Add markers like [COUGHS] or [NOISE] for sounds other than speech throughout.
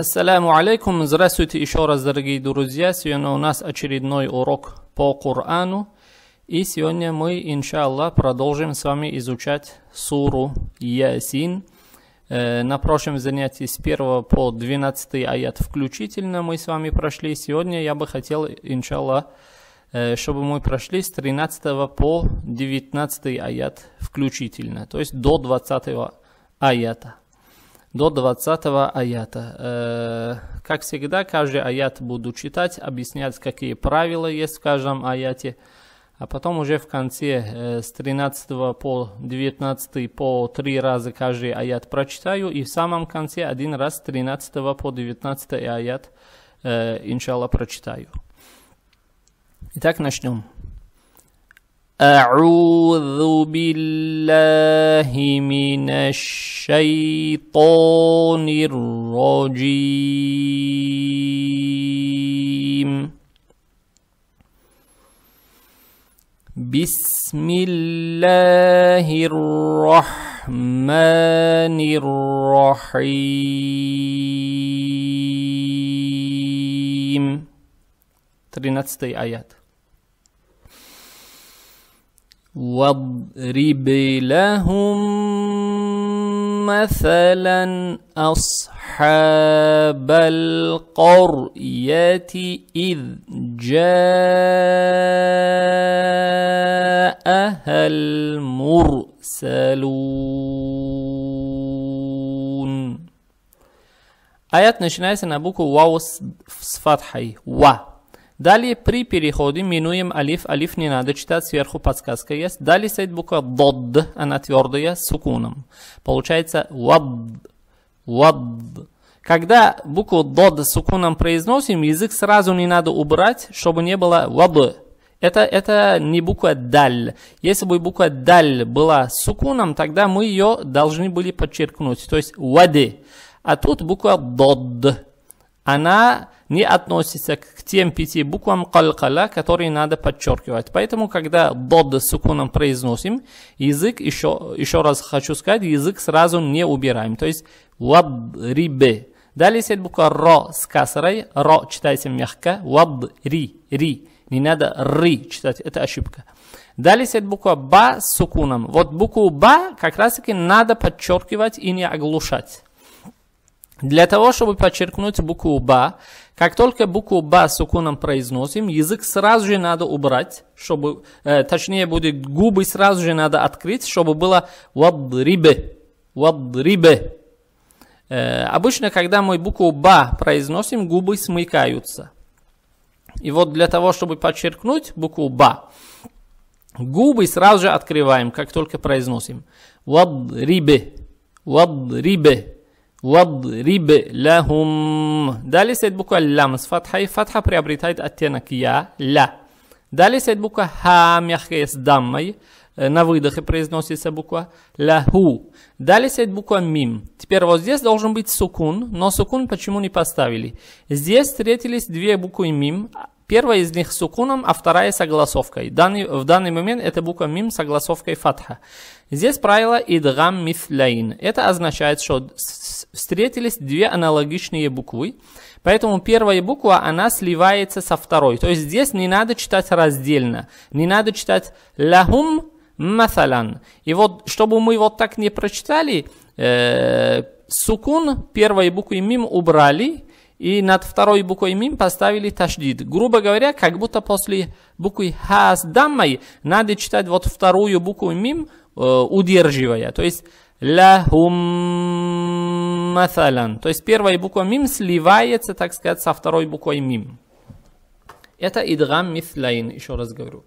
Ассаляму алейкум, здравствуйте еще раз, дорогие друзья. Сегодня у нас очередной урок по Корану. И сегодня мы, иншаллах, продолжим с вами изучать суру Ясин. Э, на прошлом занятии с 1 по 12 аят включительно мы с вами прошли. Сегодня я бы хотел, иншаллах, э, чтобы мы прошли с 13 по 19 аят включительно, то есть до 20 аята до 20 аята. Э, как всегда, каждый аят буду читать, объяснять, какие правила есть в каждом аяте. А потом уже в конце э, с 13 по 19 по 3 раза каждый аят прочитаю. И в самом конце один раз с 13 по 19 аят, э, иншалла, прочитаю. Итак, начнем. أعوذ بالله من الشيطان الرجيم بسم الله الرحمن الرحيم 13 آيات واضرب لهم مثلا أصحاب القرية إذ جاءها المرسلون آيات نشناس نبوكو واو صفات حي واو Далее при переходе минуем алиф. Алиф не надо читать, сверху подсказка есть. Далее стоит буква дод, она твердая, с сукуном. Получается вад, вад. Когда букву дод с сукуном произносим, язык сразу не надо убрать, чтобы не было вад. Это, это не буква даль. Если бы буква даль была с сукуном, тогда мы ее должны были подчеркнуть. То есть вады. А тут буква дод она не относится к тем пяти буквам калькала, которые надо подчеркивать. Поэтому, когда дод с сукуном произносим, язык, еще, еще раз хочу сказать, язык сразу не убираем. То есть вадрибе. Далее следует буква ро с касрой. Ро читается мягко. Вадри. Ри. Не надо ри, читать. Это ошибка. Далее стоит буква ба с сукуном. Вот букву ба как раз таки надо подчеркивать и не оглушать. Для того, чтобы подчеркнуть букву «ба», как только букву «ба» уклоном произносим, язык сразу же надо убрать, чтобы, э, точнее будет, губы сразу же надо открыть, чтобы было «вадрибе», «вадрибе». Э, обычно, когда мы букву «ба» произносим, губы смыкаются. И вот для того, чтобы подчеркнуть букву «ба», губы сразу же открываем, как только произносим. «Вадрибе», «вадрибе». وَضْرِبْ لَهُمْ Далее стоит буква «лям» с фатхой. Фатха приобретает оттенок «я», «ля». Далее стоит буква «ха», мягкая с даммой. Э, на выдохе произносится буква лаху. Далее стоит буква «мим». Теперь вот здесь должен быть сукун, но сукун почему не поставили? Здесь встретились две буквы «мим», Первая из них сукуном, а вторая согласовкой. Данный, в данный момент это буква мим согласовкой фатха. Здесь правило идгам мифляин. Это означает, что встретились две аналогичные буквы. Поэтому первая буква, она сливается со второй. То есть здесь не надо читать раздельно. Не надо читать лахум масалан. И вот, чтобы мы вот так не прочитали, э, сукун первой буквы мим убрали, и над второй буквой мим поставили ташдид. Грубо говоря, как будто после буквы ха с даммой надо читать вот вторую букву мим, э, удерживая. То есть лахум масалан. То есть первая буква мим сливается, так сказать, со второй буквой мим. Это идгам мислайн, еще раз говорю.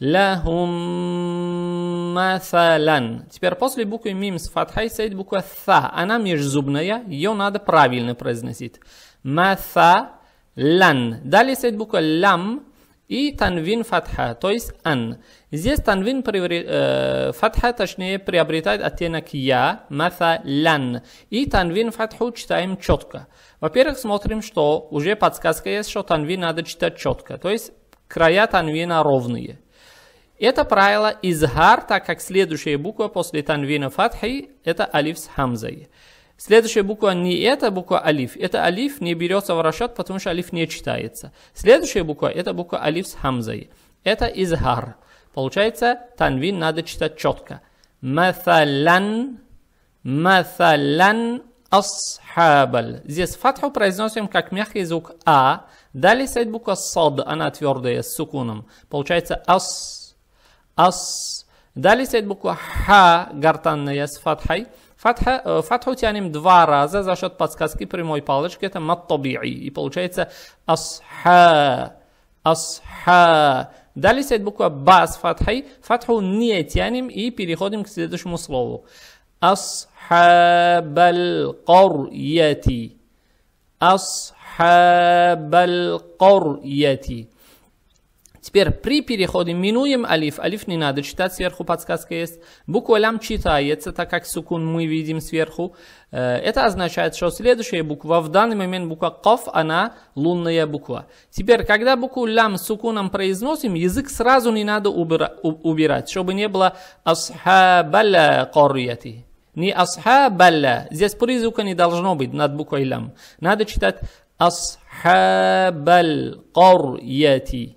Лахум مثلا Теперь после буквы мим с фатхой стоит буква th. Она межзубная, ее надо правильно произносить. Масалан. Далее стоит буква лам и танвин фатха, то есть ан. Здесь танвин приобре, э, фатха, точнее, приобретает оттенок я, масалан. И танвин фатху читаем четко. Во-первых, смотрим, что уже подсказка есть, что танвин надо читать четко. То есть края танвина ровные. Это правило изгар, так как следующая буква после танвина фатхи – это алиф с хамзой. Следующая буква не эта буква алиф. Это алиф не берется в расчет, потому что алиф не читается. Следующая буква – это буква алиф с хамзой. Это изгар. Получается, танвин надо читать четко. Масалян, масалян асхабаль. Здесь фатху произносим как мягкий звук а. Далее стоит буква сад, она твердая, с сукуном. Получается ас أص دالي سيد بكو ح قرطان نيس فتحة فتحة فتحة يعني مدفع رازة زاشت بسكاسكي بريموي بالش كيتا ما الطبيعي يبولشيت أصحى أصحى دالي سيد بوكو باس فتحة فتحة نيت يعني إي بيريخودم كسيدوش مصلوه أصحاب القرية أصحاب القرية Теперь при переходе минуем алиф. Алиф не надо читать, сверху подсказка есть. Буква лям читается, так как сукун мы видим сверху. Э, это означает, что следующая буква, в данный момент буква ков, она лунная буква. Теперь, когда букву лям с сукуном произносим, язык сразу не надо убирать, чтобы не было асхабаля корьяти. Не асхабаля. Здесь призвука не должно быть над буквой лям. Надо читать асхабаль корьяти.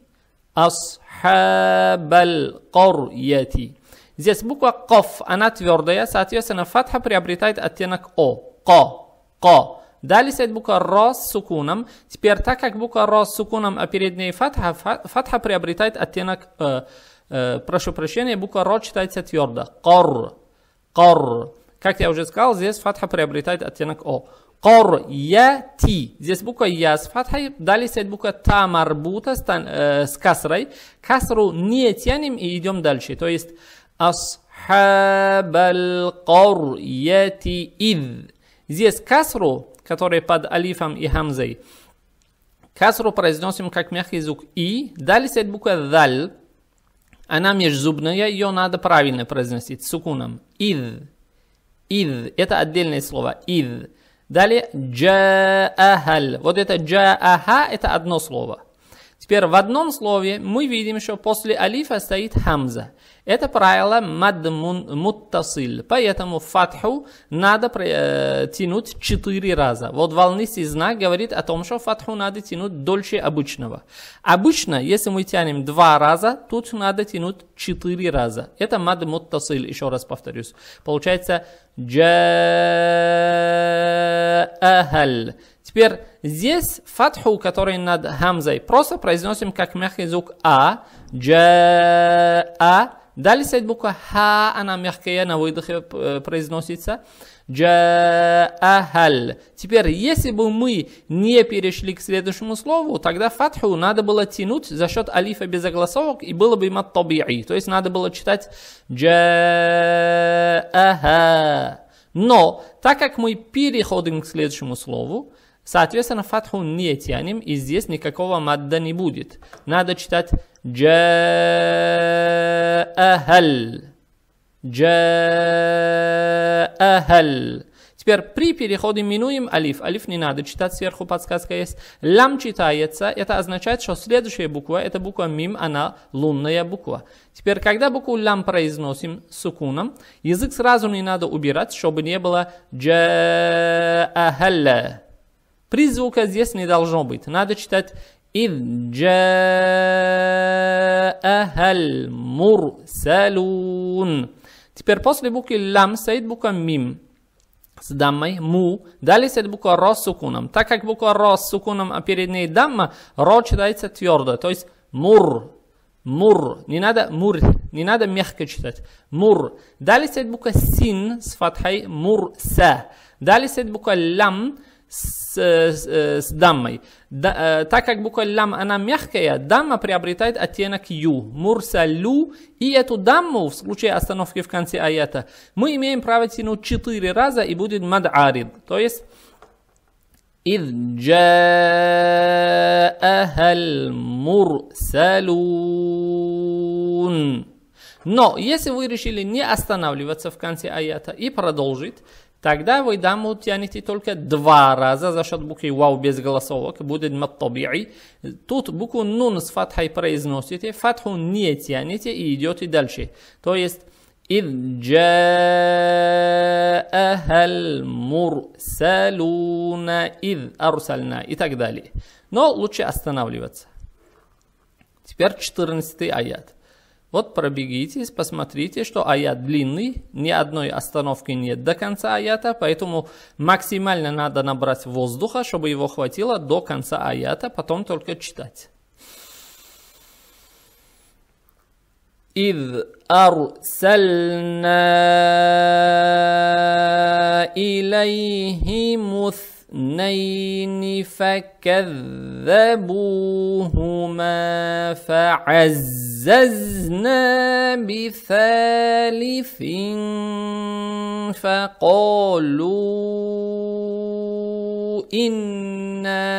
Асхабаль карьяти. Здесь буква ков, она твердая, соответственно, фатха приобретает оттенок о. Ко, ко. Далее стоит буква ро с сукуном. Теперь, так как буква ро с сукуном, а перед ней фатха, фатха приобретает оттенок, э, э, прошу прощения, буква ро читается твердо. Кор, кор. Как я уже сказал, здесь фатха приобретает оттенок о. Корьяти. Здесь буква Я с фатхой. Далее стоит буква Та марбута с, э, с касрой. Касру не тянем и идем дальше. То есть أصحاب корьяти إذ. Здесь касру, который под алифом и хамзой. Касру произносим как мягкий звук И. Далее стоит буква Даль. Она межзубная, ее надо правильно произносить, с сукуном. Ид. Ид. Это отдельное слово. Ид. Далее джаахаль. Вот это джааха это одно слово. Теперь в одном слове мы видим, что после алифа стоит хамза. Это правило мадмун муттасиль. Поэтому фатху надо э, тянуть четыре раза. Вот волнистый знак говорит о том, что фатху надо тянуть дольше обычного. Обычно, если мы тянем два раза, тут надо тянуть четыре раза. Это мад муттасиль. еще раз повторюсь. Получается джа Теперь здесь фатху, который над хамзой, просто произносим как мягкий звук а, джа, а. Далее стоит буква ха, она мягкая, на выдохе э, произносится. А Джаахаль. Теперь, если бы мы не перешли к следующему слову, тогда фатху надо было тянуть за счет алифа без огласовок, и было бы им от То есть надо было читать А джааха. Но, так как мы переходим к следующему слову, Соответственно, фатху не тянем, и здесь никакого мадда не будет. Надо читать джаахаль. Джаахаль. Теперь при переходе минуем алиф. Алиф не надо читать, сверху подсказка есть. Лам читается, это означает, что следующая буква, это буква мим, она лунная буква. Теперь, когда букву лам произносим сукуном, язык сразу не надо убирать, чтобы не было джаахалля. При звукозъезд не должно быть. Надо читать إذ جاءها المرسلون Теперь после буквы лам стоит буква мим с даммой, му, далее стоит буква ро с сукуном. Так как буква ро с сукуном, а перед ней дамма, ро читается твердо, то есть мур, мур, не надо мур, не надо мягко читать, мур. Далее стоит буква син с фатхой, мур, са. Далее стоит буква лам с с, э, с, э, даммой. Да, э, так как буква лям, она мягкая, дамма приобретает оттенок ю, мурсалю, и эту дамму в случае остановки в конце аята мы имеем право тянуть четыре раза и будет мад'арид, то есть إذ جاءها Но если вы решили не останавливаться в конце аята и продолжить, Тогда вы даму тянете только два раза за счет буквы вау без голосовок, будет маттаби'и. Тут букву нун с фатхой произносите, фатху не тянете и идете дальше. То есть إذ جاءها Мурсалуна إذ أرسلنا и так далее. Но лучше останавливаться. Теперь 14 аят. Вот пробегитесь, посмотрите, что аят длинный, ни одной остановки нет до конца аята, поэтому максимально надо набрать воздуха, чтобы его хватило до конца аята, потом только читать. إذ أرسلنا إليهم اثنين فكذبوهما فعز ززنا بثالث فقالوا إنا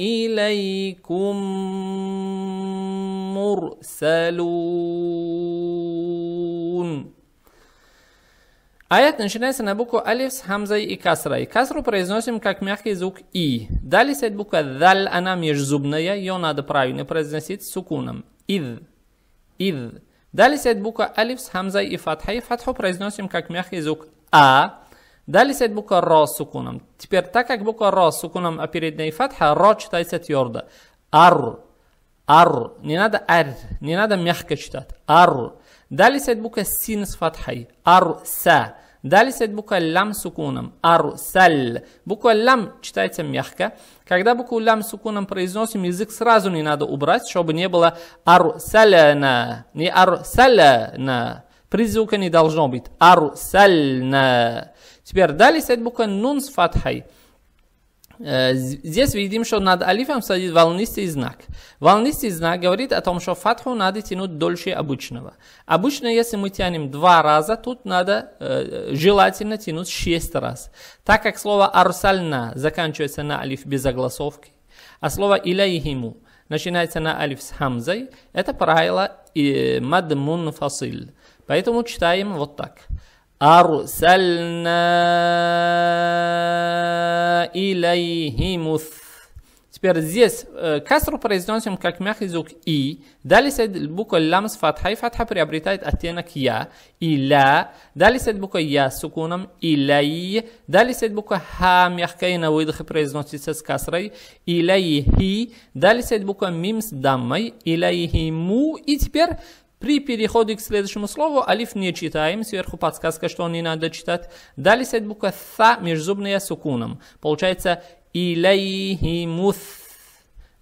إليكم مرسلون Аят начинается на букву алиф с хамзой и касрой. Касру произносим как мягкий звук и. Далее стоит буква даль, она межзубная, ее надо правильно произносить с сукуном. Ид. Ид. Далее стоит буква алиф с хамзой и фатхой. Фатху произносим как мягкий звук а. Далее стоит буква ро с сукуном. Теперь, так как буква ро с сукуном, а перед ней фатха, ро читается твердо. Ар. Ар. Не надо ар. Не надо мягко читать. Ар. Далее стоит буква син с фатхой. Ар са. Далее стоит буква лям сукуном. Арсаль. Буква лям читается мягко. Когда букву лям сукуном произносим, язык сразу не надо убрать, чтобы не было арсаляна. Не арсаляна. Призвука не должно быть. Арсальна. Теперь далее стоит буква нун с фатхой. Э, здесь видим, что над алифом стоит волнистый знак. Волнистый знак говорит о том, что фатху надо тянуть дольше обычного. Обычно, если мы тянем два раза, тут надо э, желательно тянуть шесть раз. Так как слово «арсальна» заканчивается на алиф без огласовки, а слово «иляйхиму» начинается на алиф с хамзой, это правило э, «мадмун фасиль». Поэтому читаем вот так – أرسلنا إليهم Теперь здесь э, касру произносим как мягкий звук «и». Далее следует буква «лам» с фатхой. Фатха приобретает оттенок «я» и «ля». Далее следует буква «я» с укуном. сукуном «иляй». Далее следует буква «ха» мягкая на выдохе произносится с касрой Хи. Далее следует буква «мим» с даммой И Хи. Му. И теперь При переходе к следующему слову алиф не читаем, сверху подсказка, что не надо читать. Далее стоит буква «са» межзубная с укуном. Получается «илейхимус».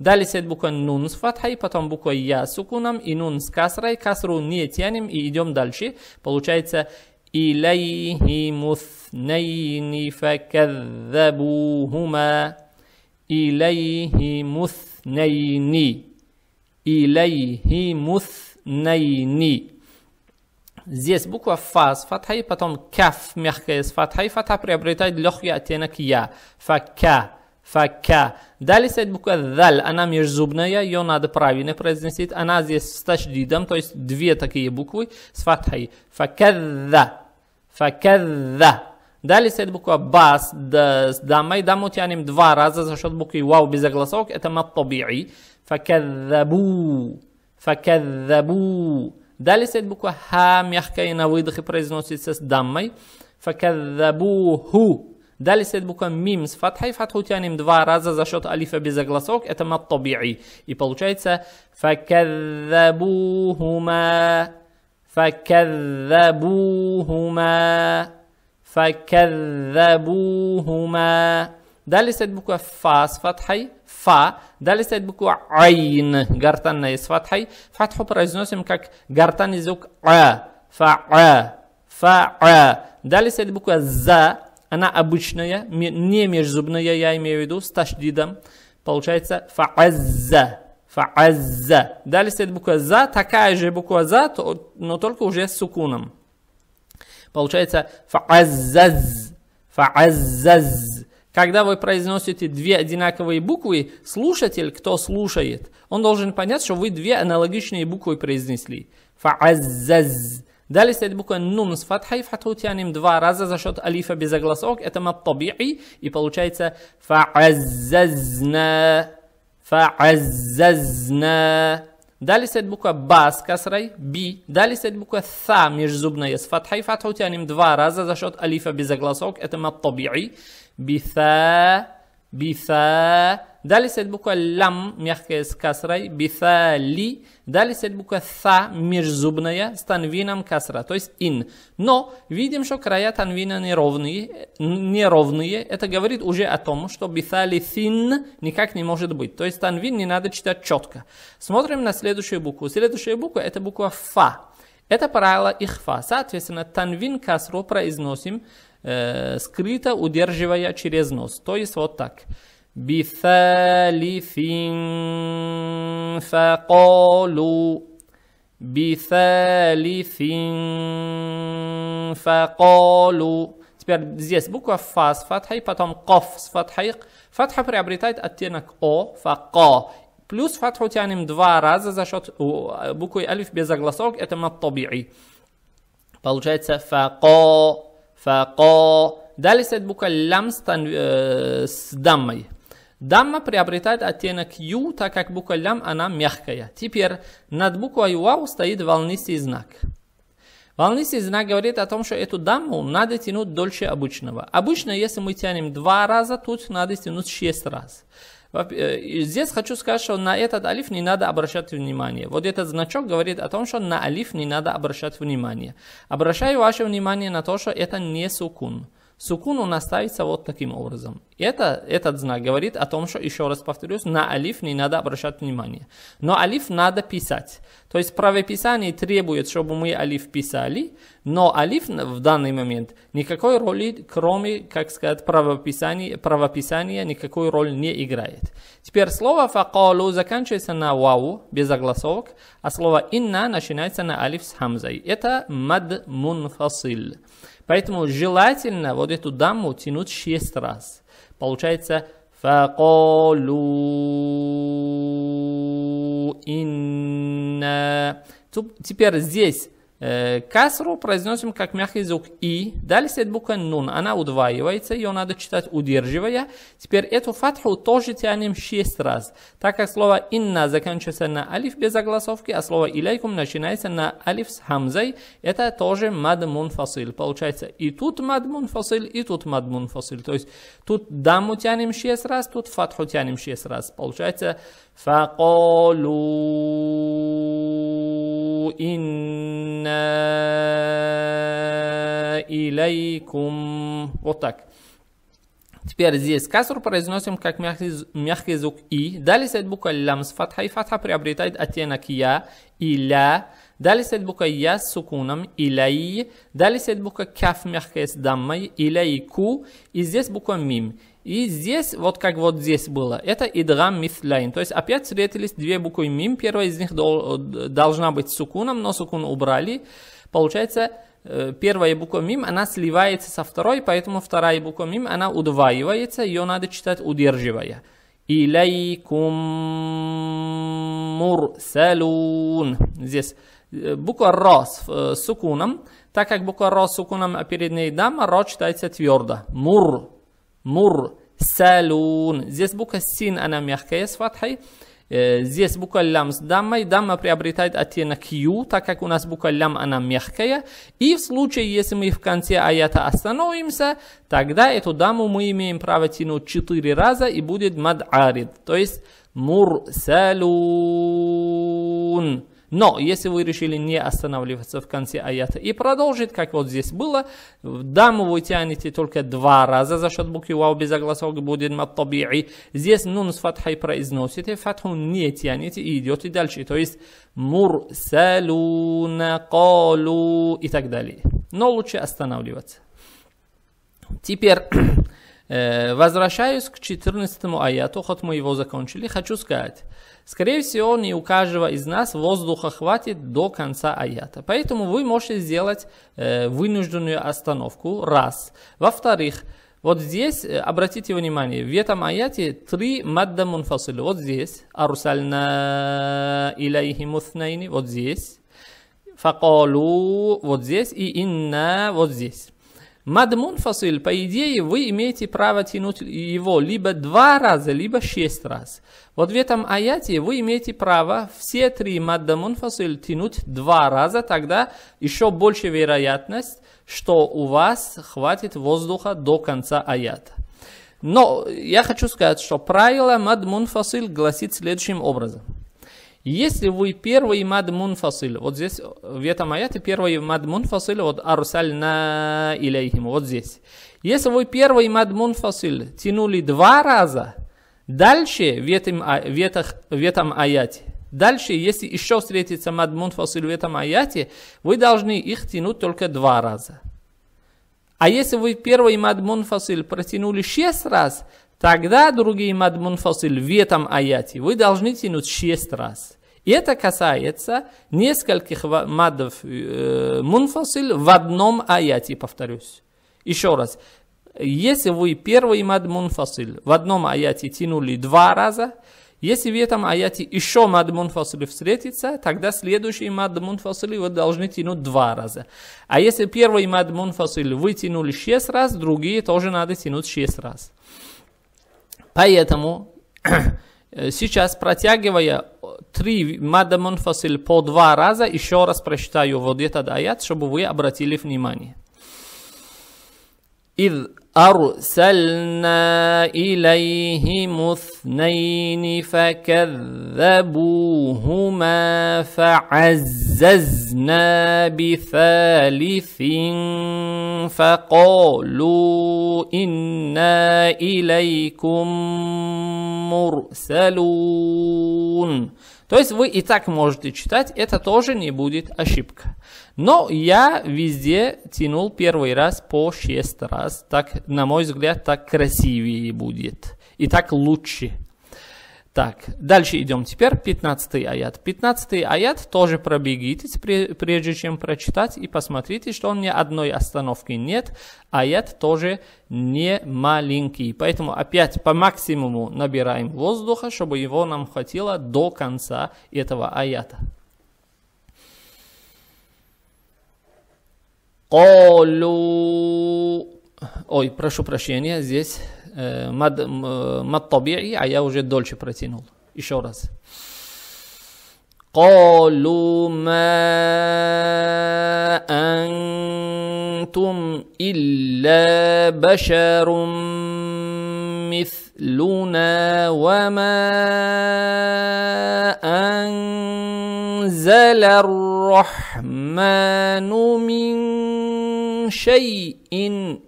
Далее стоит буква «нун» с фатхой, потом буква «я» с укуном и «нун» с касрой. Касру не тянем и идем дальше. Получается «илейхимус нейни факадзабухума». «Илейхимус нейни». «Илейхимус نيني زيس بوكو فاس فتحة بطوم كاف ميخيس فتحة فتحة بريبريتايد لخي أتينك يا فكا فكا دالي سيد بوكو ذل أنا مرزوبنا يا يو ناد правي نبرزنسيت أنا زيس ستش ديدم تويس دوية تكي بوكو с فكذا فكذا دالي سيد بوكو باس دس دامي دامو تيانيم دوار عزة زشوت بوكو واو بزا غلاسوك это ما الطبيعي فكذبو فكذبوا دالي سيد بوكو ها ميخكي نويد خي بريزنوسي سس دامي فكذبوه دالي سيد بوكو ميم с فتحي فتحو تانيم دوا رازا за счет алифа без огласок это ما الطبيعي и получается فكذبوهما فكذبوهما فكذبوهما دالي سيد بوكو فاس فتحي фа. Далее стоит буква айн, гортанная из фатхой. Фатху произносим как гортанный звук а, фа а, фа а. Далее стоит буква за, она обычная, не межзубная, я имею в виду, с ташдидом. Получается фа фаазза. Фаазза. Далее стоит буква за, такая же буква за, но только уже с сукуном. Получается фа фааззаз. Фааззаз. Когда вы произносите две одинаковые буквы, слушатель, кто слушает, он должен понять, что вы две аналогичные буквы произнесли. Фаазаз. Далее стоит буква нун с фатхой, фатху тянем два раза за счет алифа без огласок, это маттаби'и, и получается фаазазна, фаазазна. Далее стоит буква Ба с касрой, Би. Далее стоит буква Са межзубная с фатхой. Фатху тянем два раза за счет алифа без огласовок. Это маттаби'i. Биса бифа. Далее стоит буква лам, мягкая с касрой, бифа ли. Далее стоит буква са, межзубная, с танвином касра, то есть ин. Но видим, что края танвина неровные, неровные. Это говорит уже о том, что бифа ли син никак не может быть. То есть танвин не надо читать четко. Смотрим на следующую букву. Следующая буква это буква фа. Это правило ихфа. Соответственно, танвин касру произносим э, скрыто, удерживая через нос. То есть вот так. Бифалифин факолу. Бифалифин факолу. Теперь здесь буква фа с фатхой, потом коф с фатхой. Фатха приобретает оттенок о, фа фако. Плюс фатху тянем два раза за счет буквы алиф без огласок, это маттаби'i. Получается фа фако. Фако. Далее стоит буква лям с, тан, э, с даммой. Дамма приобретает оттенок ю, так как буква лям она мягкая. Теперь над буквой вау стоит волнистый знак. Волнистый знак говорит о том, что эту дамму надо тянуть дольше обычного. Обычно, если мы тянем два раза, тут надо тянуть шесть раз. Э, здесь хочу сказать, что на этот алиф не надо обращать внимание. Вот этот значок говорит о том, что на алиф не надо обращать внимание. Обращаю ваше внимание на то, что это не сукун. Сукун у нас ставится вот таким образом. Это, этот знак говорит о том, что, еще раз повторюсь, на алиф не надо обращать внимание. Но алиф надо писать. То есть правописание требует, чтобы мы алиф писали, но алиф в данный момент никакой роли, кроме, как сказать, правописания, правописания никакой роли не играет. Теперь слово факалу заканчивается на вау, без огласовок, а слово инна начинается на алиф с хамзой. Это мад мунфасиль. Поэтому желательно вот эту даму тянуть шесть раз. Получается факолу инна. Теперь здесь Э, Касру произносим как мягкий звук «и». Далее стоит буква «нун». Она удваивается, ее надо читать удерживая. Теперь эту фатху тоже тянем 6 раз. Так как слово «инна» заканчивается на алиф без огласовки, а слово Илейкум начинается на алиф с хамзой, это тоже мадмун фасиль. Получается и тут мадмун фасиль, и тут мадмун фасиль. То есть тут даму тянем 6 раз, тут фатху тянем 6 раз. Получается فقالوا إنا إليكم وطاك Теперь здесь касру произносим как мягкий звук «и». Далее стоит буква лам с фатхой. Фатха приобретает оттенок «я» и «ля». Далее стоит буква «я» с сукуном «илай». Далее стоит буква «каф» мягкая с даммой «илайку». И здесь буква «мим». И здесь, вот как вот здесь было, это идрам мифляйн. То есть опять встретились две буквы мим. Первая из них дол, должна быть сукуном, но сукун убрали. Получается, э, первая буква мим, она сливается со второй, поэтому вторая буква мим, она удваивается, ее надо читать удерживая. Илайкум мурсалун. Здесь э, буква ро с э, сукуном. Так как буква ро с сукуном а перед ней дама, ро читается твердо. Мур мурсалун. Здесь буква син, она мягкая с фатхой. Здесь буква лям с даммой. Дамма приобретает оттенок ю, так как у нас буква лям, она мягкая. И в случае, если мы в конце аята остановимся, тогда эту даму мы имеем право тянуть четыре раза и будет мад'арид. То есть мурсалун. Но если вы решили не останавливаться в конце аята и продолжить, как вот здесь было, даму вы тянете только два раза за счет буквы вау без огласок будет маттаби'и. Здесь нун с фатхой произносите, фатху не тянете и идете дальше. То есть мурсалуна калу и так далее. Но лучше останавливаться. Теперь э, возвращаюсь к 14 аяту, хоть мы его закончили, хочу сказать, Скорее всего, он и у каждого из нас воздуха хватит до конца аята. Поэтому вы можете сделать э, вынужденную остановку, раз. Во-вторых, вот здесь, э, обратите внимание, в этом аяте три мадда мунфасили. Вот здесь. арусальна илайхи муснайни. Вот здесь. Факалу. Вот здесь. И инна. Вот здесь. Мадмунфасиль, по идее, вы имеете право тянуть его либо два раза, либо шесть раз. Вот в этом аяте вы имеете право все три мадмунфасиль тянуть два раза, тогда еще больше вероятность, что у вас хватит воздуха до конца аята. Но я хочу сказать, что правило мадмунфасиль гласит следующим образом. Если вы первый мад мунфасиль, вот здесь в этом аяте первый мад мунфасиль, вот Арусаль на иляйхим, вот здесь. Если вы первый мад мунфасиль тянули два раза, дальше в этом, а, в этом, в этом аяте, дальше, если еще встретится мад мунфасиль в этом аяте, вы должны их тянуть только два раза. А если вы первый мад мунфасиль протянули шесть раз, Тогда, другие мадмунфасиль, в этом аяте вы должны тянуть шесть раз. И Это касается нескольких мадов э, мунфасиль в одном аяте, повторюсь. Еще раз. Если вы первый мад мунфасиль в одном аяте тянули два раза, если в этом аяте еще мад мунфасиль встретится, тогда следующий мад мунфасиль вы должны тянуть два раза. А если первый мад мунфасиль вы тянули шесть раз, другие тоже надо тянуть шесть раз. Поэтому [CLEARS THROAT] э, сейчас протягивая э, три мада мунфасиль по два раза, еще раз прочитаю вот этот аят, чтобы вы обратили внимание. إذ أرسلنا إليهم اثنين فكذبوهما فعززنا بثالث فقالوا إنا إليكم مرسلون То есть вы и так можете читать, это тоже не будет ошибка. Но я везде тянул первый раз по 6 раз. Так, на мой взгляд, так красивее будет. И так лучше. Так, дальше идем теперь, 15 аят. 15 аят тоже пробегите, прежде чем прочитать, и посмотрите, что у меня одной остановки нет. Аят тоже не маленький. Поэтому опять по максимуму набираем воздуха, чтобы его нам хватило до конца этого аята. Колю... Ой, прошу прощения, здесь ما آه، ما الطبيعي آه، عيا وجد دولش بريتينول протянул. قالوا ما أنتم إلا بشر مثل لنا وما أنزل الرحمن من شيء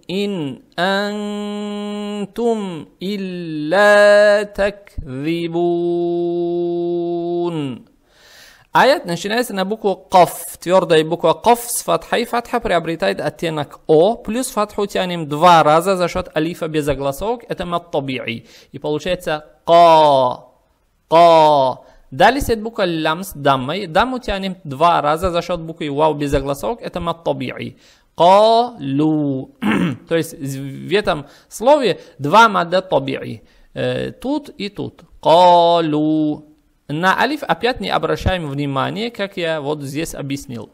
إن أنتم إلا تكذبون Аят начинается на букву Каф. Твердая буква Каф с фатхой. Фатха приобретает оттенок О. Плюс фатху тянем два раза за счет алифа без огласовок. Это маттаби'и. И получается Ка. Ка. Далее стоит буква лям с даммой. Дамму тянем два раза за счет буквы вау без огласовок. Это маттаби'и. Калу. [CLEARS THROAT] То есть в этом слове два мадда таби'и. Э, тут и тут. Калу. На алиф опять не обращаем внимания, как я вот здесь объяснил.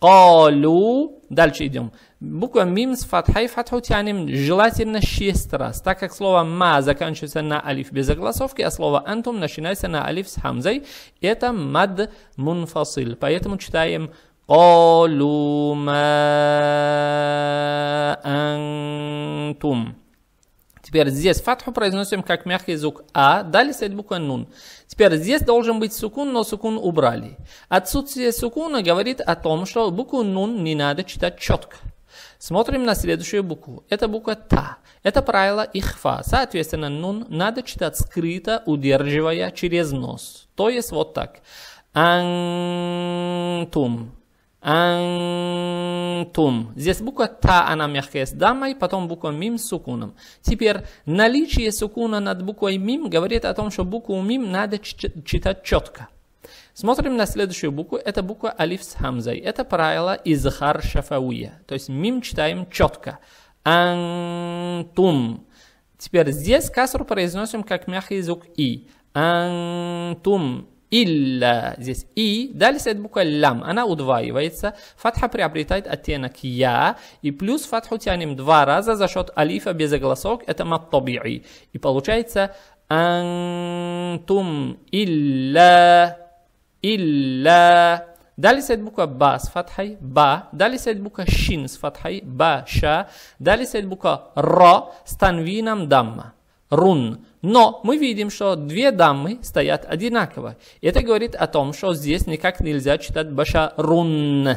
Калу. Дальше идем. Буква мим с фатхой фатху тянем желательно 6 раз, так как слово ма заканчивается на алиф без огласовки, а слово антум начинается на алиф с хамзой. Это мад мунфасил. Поэтому читаем Калу ма أنتم Теперь здесь фатху произносим как мягкий звук А, далее стоит буква нун. Теперь здесь должен быть сукун, но сукун убрали. Отсутствие сукуна говорит о том, что букву нун не надо читать четко. Смотрим на следующую букву. Это буква Та. Это правило Ихфа. Соответственно, нун надо читать скрыто, удерживая через нос. То есть вот так. Антум. Антум. Здесь буква та, она мягкая с дамой, потом буква мим с сукуном. Теперь наличие сукуна над буквой мим говорит о том, что букву мим надо читать четко. Смотрим на следующую букву. Это буква алиф с хамзой. Это правило изхар шафауя. То есть мим читаем четко. Антум. Теперь здесь касру произносим как мягкий звук и. Антум. Илля здесь и, далее это буква лям, она удваивается, фатха приобретает оттенок я, и плюс фатху тянем два раза за счет алифа без огласок, это маттаби'i. И получается антум илля, илля. Далее стоит буква ба с фатхой, ба. Далее стоит буква шин с фатхой, ба, ша. Далее стоит буква ра с танвином дамма рун. Но мы видим, что две дамы стоят одинаково. Это говорит о том, что здесь никак нельзя читать баша рун.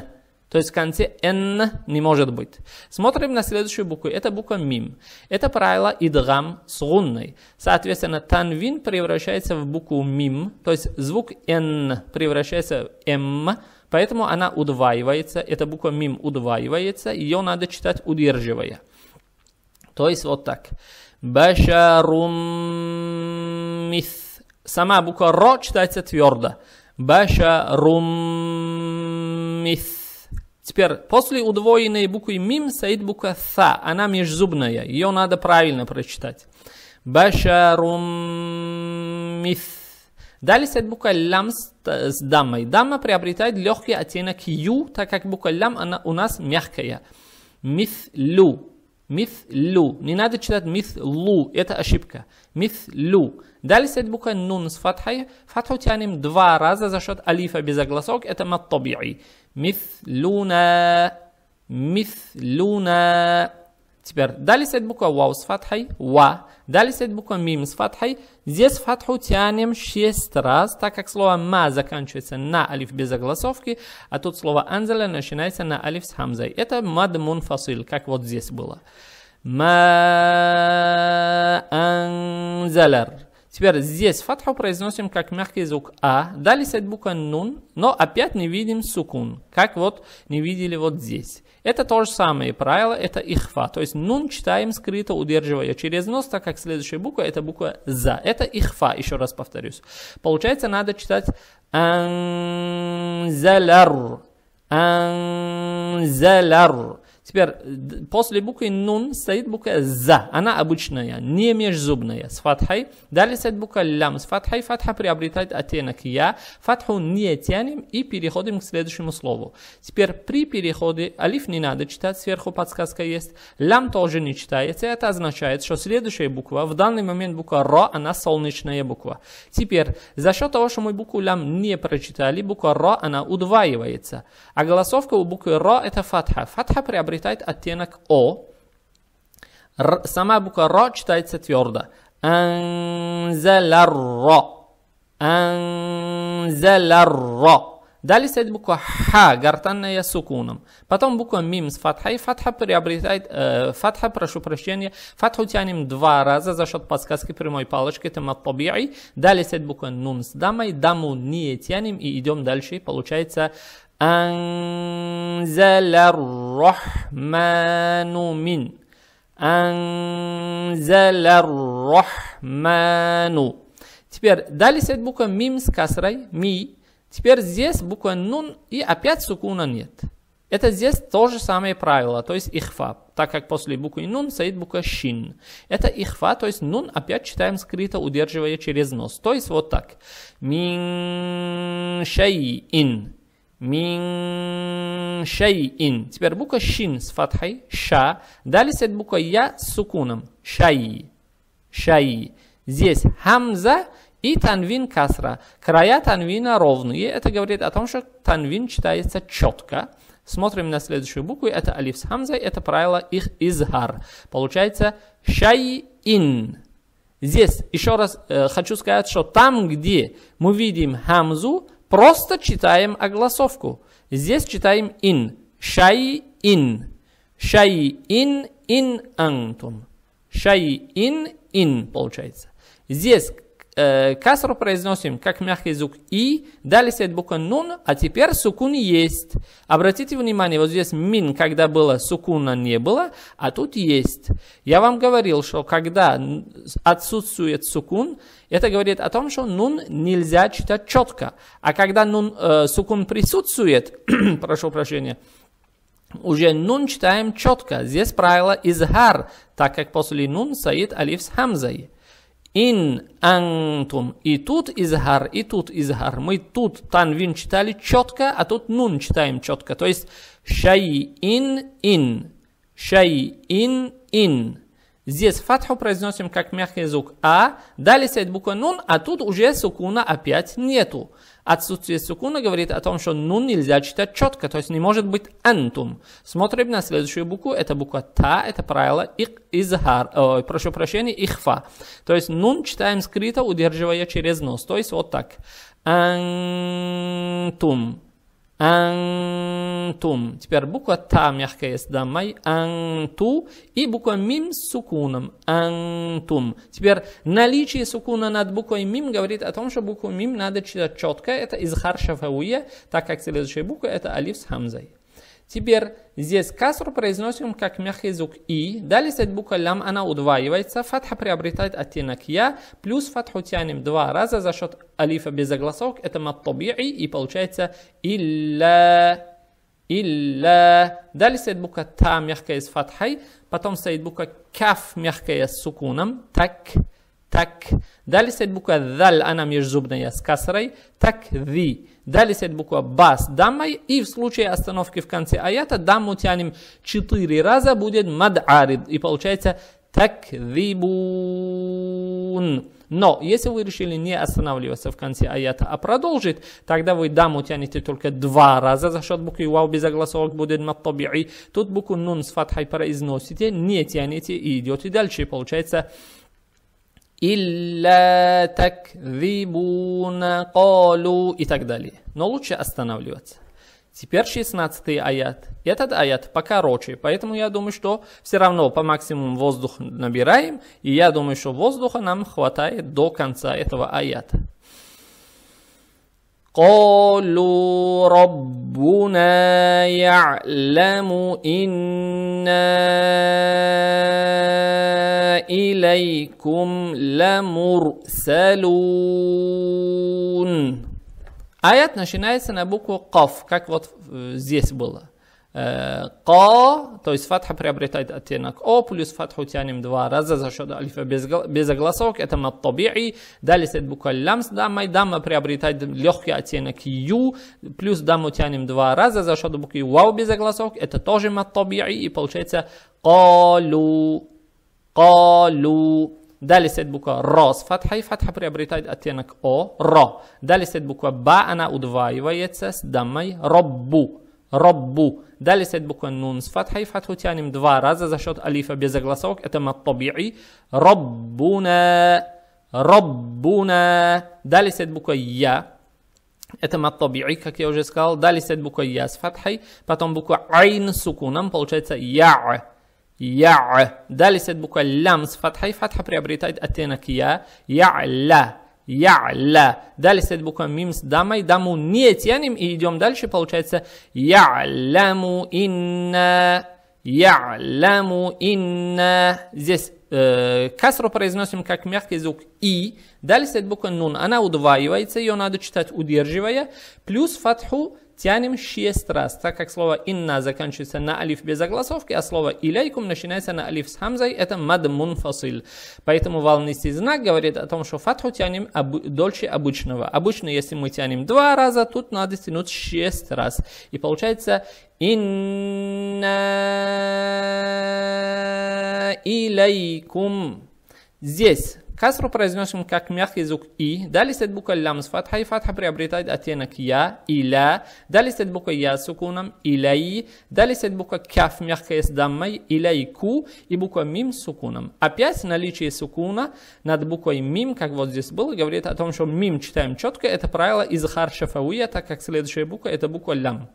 То есть в конце «н» не может быть. Смотрим на следующую букву. Это буква «мим». Это правило «идгам» с гунной. Соответственно, «танвин» превращается в букву «мим». То есть звук «н» превращается в «м». Поэтому она удваивается. Эта буква «мим» удваивается. Ее надо читать удерживая. То есть вот так. Башарум мис. Сама буква ро читается твердо. Башарум мис. Теперь, после удвоенной буквы мим стоит буква са. Она межзубная. Ее надо правильно прочитать. Башарум мис. Далее стоит буква лям с, с дамой. Дама приобретает легкий оттенок ю, так как буква лям она у нас мягкая. Мислю. Мислю. Не надо читать мислу. Это ошибка. Мислю. Далее стоит буква нун с фатхой. Фатху тянем два раза за счет алифа без огласок. Это маттаби'и. Мислюна. Мислюна. Теперь далее стоит буква вау с фатхой, ва. Далее стоит буква мим с фатхой. Здесь фатху тянем 6 раз, так как слово ма заканчивается на алиф без огласовки, а тут слово анзаля начинается на алиф с хамзой. Это мад фасиль, как вот здесь было. Ма анзаляр. Теперь здесь фатху произносим как мягкий звук А. Далее стоит буква нун, но опять не видим сукун, как вот не видели вот здесь. Это то же самое правило, это ихва. То есть нун читаем скрыто, удерживая через нос, так как следующая буква это буква за. Это ихва, еще раз повторюсь. Получается, надо читать анзаляр. Анзаляр. Теперь э, после буквы нун стоит буква за. Она обычная, не межзубная, с фатхой. Далее стоит буква лям с фатхой. Фатха приобретает оттенок я. Фатху не тянем и переходим к следующему слову. Теперь при переходе алиф не надо читать, сверху подсказка есть. Лям тоже не читается. Это означает, что следующая буква, в данный момент буква ро, она солнечная буква. Теперь за счет того, что мы букву лям не прочитали, буква ро, она удваивается. А голосовка у буквы ро это фатха. Фатха приобретает приобретает оттенок О. Р, сама буква Ро читается твердо. Анзаларро. Анзаларро. Далее стоит буква Х, гортанная с укуном. Потом буква Мим с фатхой. Фатха приобретает... Э, фатха, прошу прощения. Фатху тянем два раза за счет подсказки прямой палочки. Это матаби'и. Далее стоит буква Нун с дамой. Даму не тянем и идем дальше. Получается Анзаля рахману мин. Анзаля рахману. Теперь далее стоит буква мим с касрой, ми. Теперь здесь буква нун и опять сукуна нет. Это здесь то же самое правило, то есть ихфа, так как после буквы нун стоит буква шин. Это ихфа, то есть нун опять читаем скрыто, удерживая через нос. То есть вот так. Мин шаи ин. Мин шайин. Теперь буква шин с фатхой. Ша. Далее стоит буква я с сукуном. Шаи. Шаи. Здесь хамза и танвин касра. Края танвина ровные. Это говорит о том, что танвин читается четко. Смотрим на следующую букву. Это алиф с хамзой. Это правило их изгар. Получается шайин. Здесь еще раз э, хочу сказать, что там, где мы видим хамзу, Просто читаем огласовку. Здесь читаем ин. Шай ин. Шай ин ин антум. Шай ин ин получается. Здесь э, касру произносим как мягкий звук и, далее стоит буква нун, а теперь сукун есть. Обратите внимание, вот здесь мин, когда было сукуна не было, а тут есть. Я вам говорил, что когда отсутствует сукун, это говорит о том, что нун нельзя читать четко. А когда нун, э, сукун присутствует, [CLEARS THROAT] прошу прощения, уже нун читаем четко. Здесь правило изгар, так как после нун стоит алиф с хамзой. Ин антум. И тут изгар, и тут изгар. Мы тут танвин читали четко, а тут нун читаем четко. То есть шай ин ин. Шай ин ин. Здесь фатху произносим как мягкий звук А, далее стоит буква нун, а тут уже сукуна опять нету. Отсутствие сукуна говорит о том, что нун нельзя читать четко, то есть не может быть антум. Смотрим на следующую букву, это буква та, это правило их изгар, о, э, прошу прощения, ихфа. То есть нун читаем скрыто, удерживая через нос, то есть вот так. Антум. Антум. Теперь буква та мягкая с дамой. Анту. И буква мим с сукуном. Антум. Теперь наличие сукуна над буквой мим говорит о том, что букву мим надо читать четко. Это изхар шафауя, так как следующая буква это алиф с хамзой. Теперь здесь касру произносим как мягкий звук и. Далее эта буква лам она удваивается. Фатха приобретает оттенок я. Плюс фатху тянем два раза за счет алифа без огласовок. Это маттаби'и и получается илля. Илля. Далее стоит буква та мягкая с фатхой. Потом стоит буква каф мягкая с сукуном. Так. Так. Далее стоит буква даль, она межзубная с касрой. Так. Ви. Далее стоит буква бас даммой, и в случае остановки в конце аята дамму тянем четыре раза, будет мад'арид, и получается такзибун. Но если вы решили не останавливаться в конце аята, а продолжить, тогда вы даму тянете только два раза за счет буквы вау без огласовок будет маттаби'и. Тут букву нун с фатхой произносите, не тянете и идете дальше. Получается «Илля таквибуна калу» и так далее. Но лучше останавливаться. Теперь 16 аят. Этот аят покороче, поэтому я думаю, что все равно по максимуму воздух набираем, и я думаю, что воздуха нам хватает до конца этого аята. قالوا ربنا يعلم إنا إليكم لمرسلون Аят начинается на букву «Каф», как вот э, здесь было. Э, «Ка», то есть фатха приобретает оттенок «О», плюс фатху тянем два раза за счет алифа без, без огласок, это «Маттаби'i». Далее стоит буква «Лям» с дамой, дама приобретает легкий оттенок «Ю», плюс даму тянем два раза за счет буквы «Вау» без огласок, это тоже «Маттаби'i», и получается «Калу», Калю. Далее стоит буква Ро с фатхой. Фатха приобретает оттенок О. Ро. Далее стоит буква Ба. Она удваивается с даммой. Роббу. Роббу. Далее стоит буква Нун с фатхой. Фатху тянем два раза за счет алифа без огласовок. Это маттаби'i. Роббуна. Роббуна. Далее стоит буква Я. Это маттаби'i, как я уже сказал. Далее стоит буква Я с фатхой. Потом буква Айн с сукуном. Получается Я я. Далее стоит буква лям с фатхой, фатха приобретает оттенок я. Я'ля. Я'ля. Далее стоит буква мим с дамой, даму не тянем и идем дальше, получается я'ляму инна. Я'ляму инна. Здесь э, касру произносим как мягкий звук и. Далее стоит буква нун, она удваивается, ее надо читать удерживая. Плюс фатху тянем шесть раз, так как слово «инна» заканчивается на алиф без огласовки, а слово «илейкум» начинается на алиф с хамзой, это мад мунфасиль. Поэтому волнистый знак говорит о том, что фатху тянем об... дольше обычного. Обычно, если мы тянем два раза, тут надо тянуть шесть раз. И получается «инна илейкум». Здесь Касру произносим как мягкий звук «и». Далее стоит буква «лям» с фатхой. Фатха приобретает оттенок «я», «иля». Далее стоит буква «я» с сукуном «иляи». Далее стоит буква КАФ мягкая с даммой «иляйку». И буква «мим» с сукуном. Опять наличие сукуна над буквой «мим», как вот здесь было, говорит о том, что «мим» читаем четко. Это правило из Харшафауя, так как следующая буква – это буква «лям».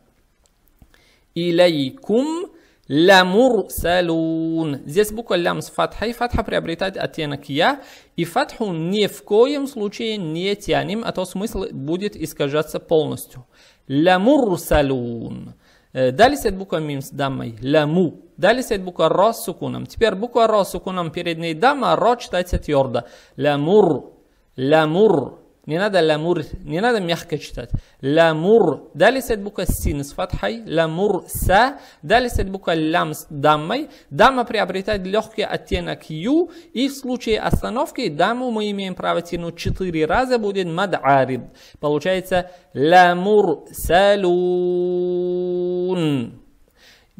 «Иляйкум» салун. Здесь буква лям с фатхой. Фатха приобретает оттенок я. И фатху ни в коем случае не тянем, а то смысл будет искажаться полностью. салун. Э, далее стоит буква мим с дамой. Ляму. Далее стоит буква ро с сукуном. Теперь буква ро с сукуном перед ней дама, ро читается твердо. Лямур. Лямур. Не надо ламур, не надо мягко читать. Лямур. Далее стоит буква син с фатхой. Ламур са. Далее стоит буква лям с даммой. Дама приобретает легкий оттенок ю. И в случае остановки даму мы имеем право тянуть четыре раза. Будет мад'арид. Получается ламур салюн.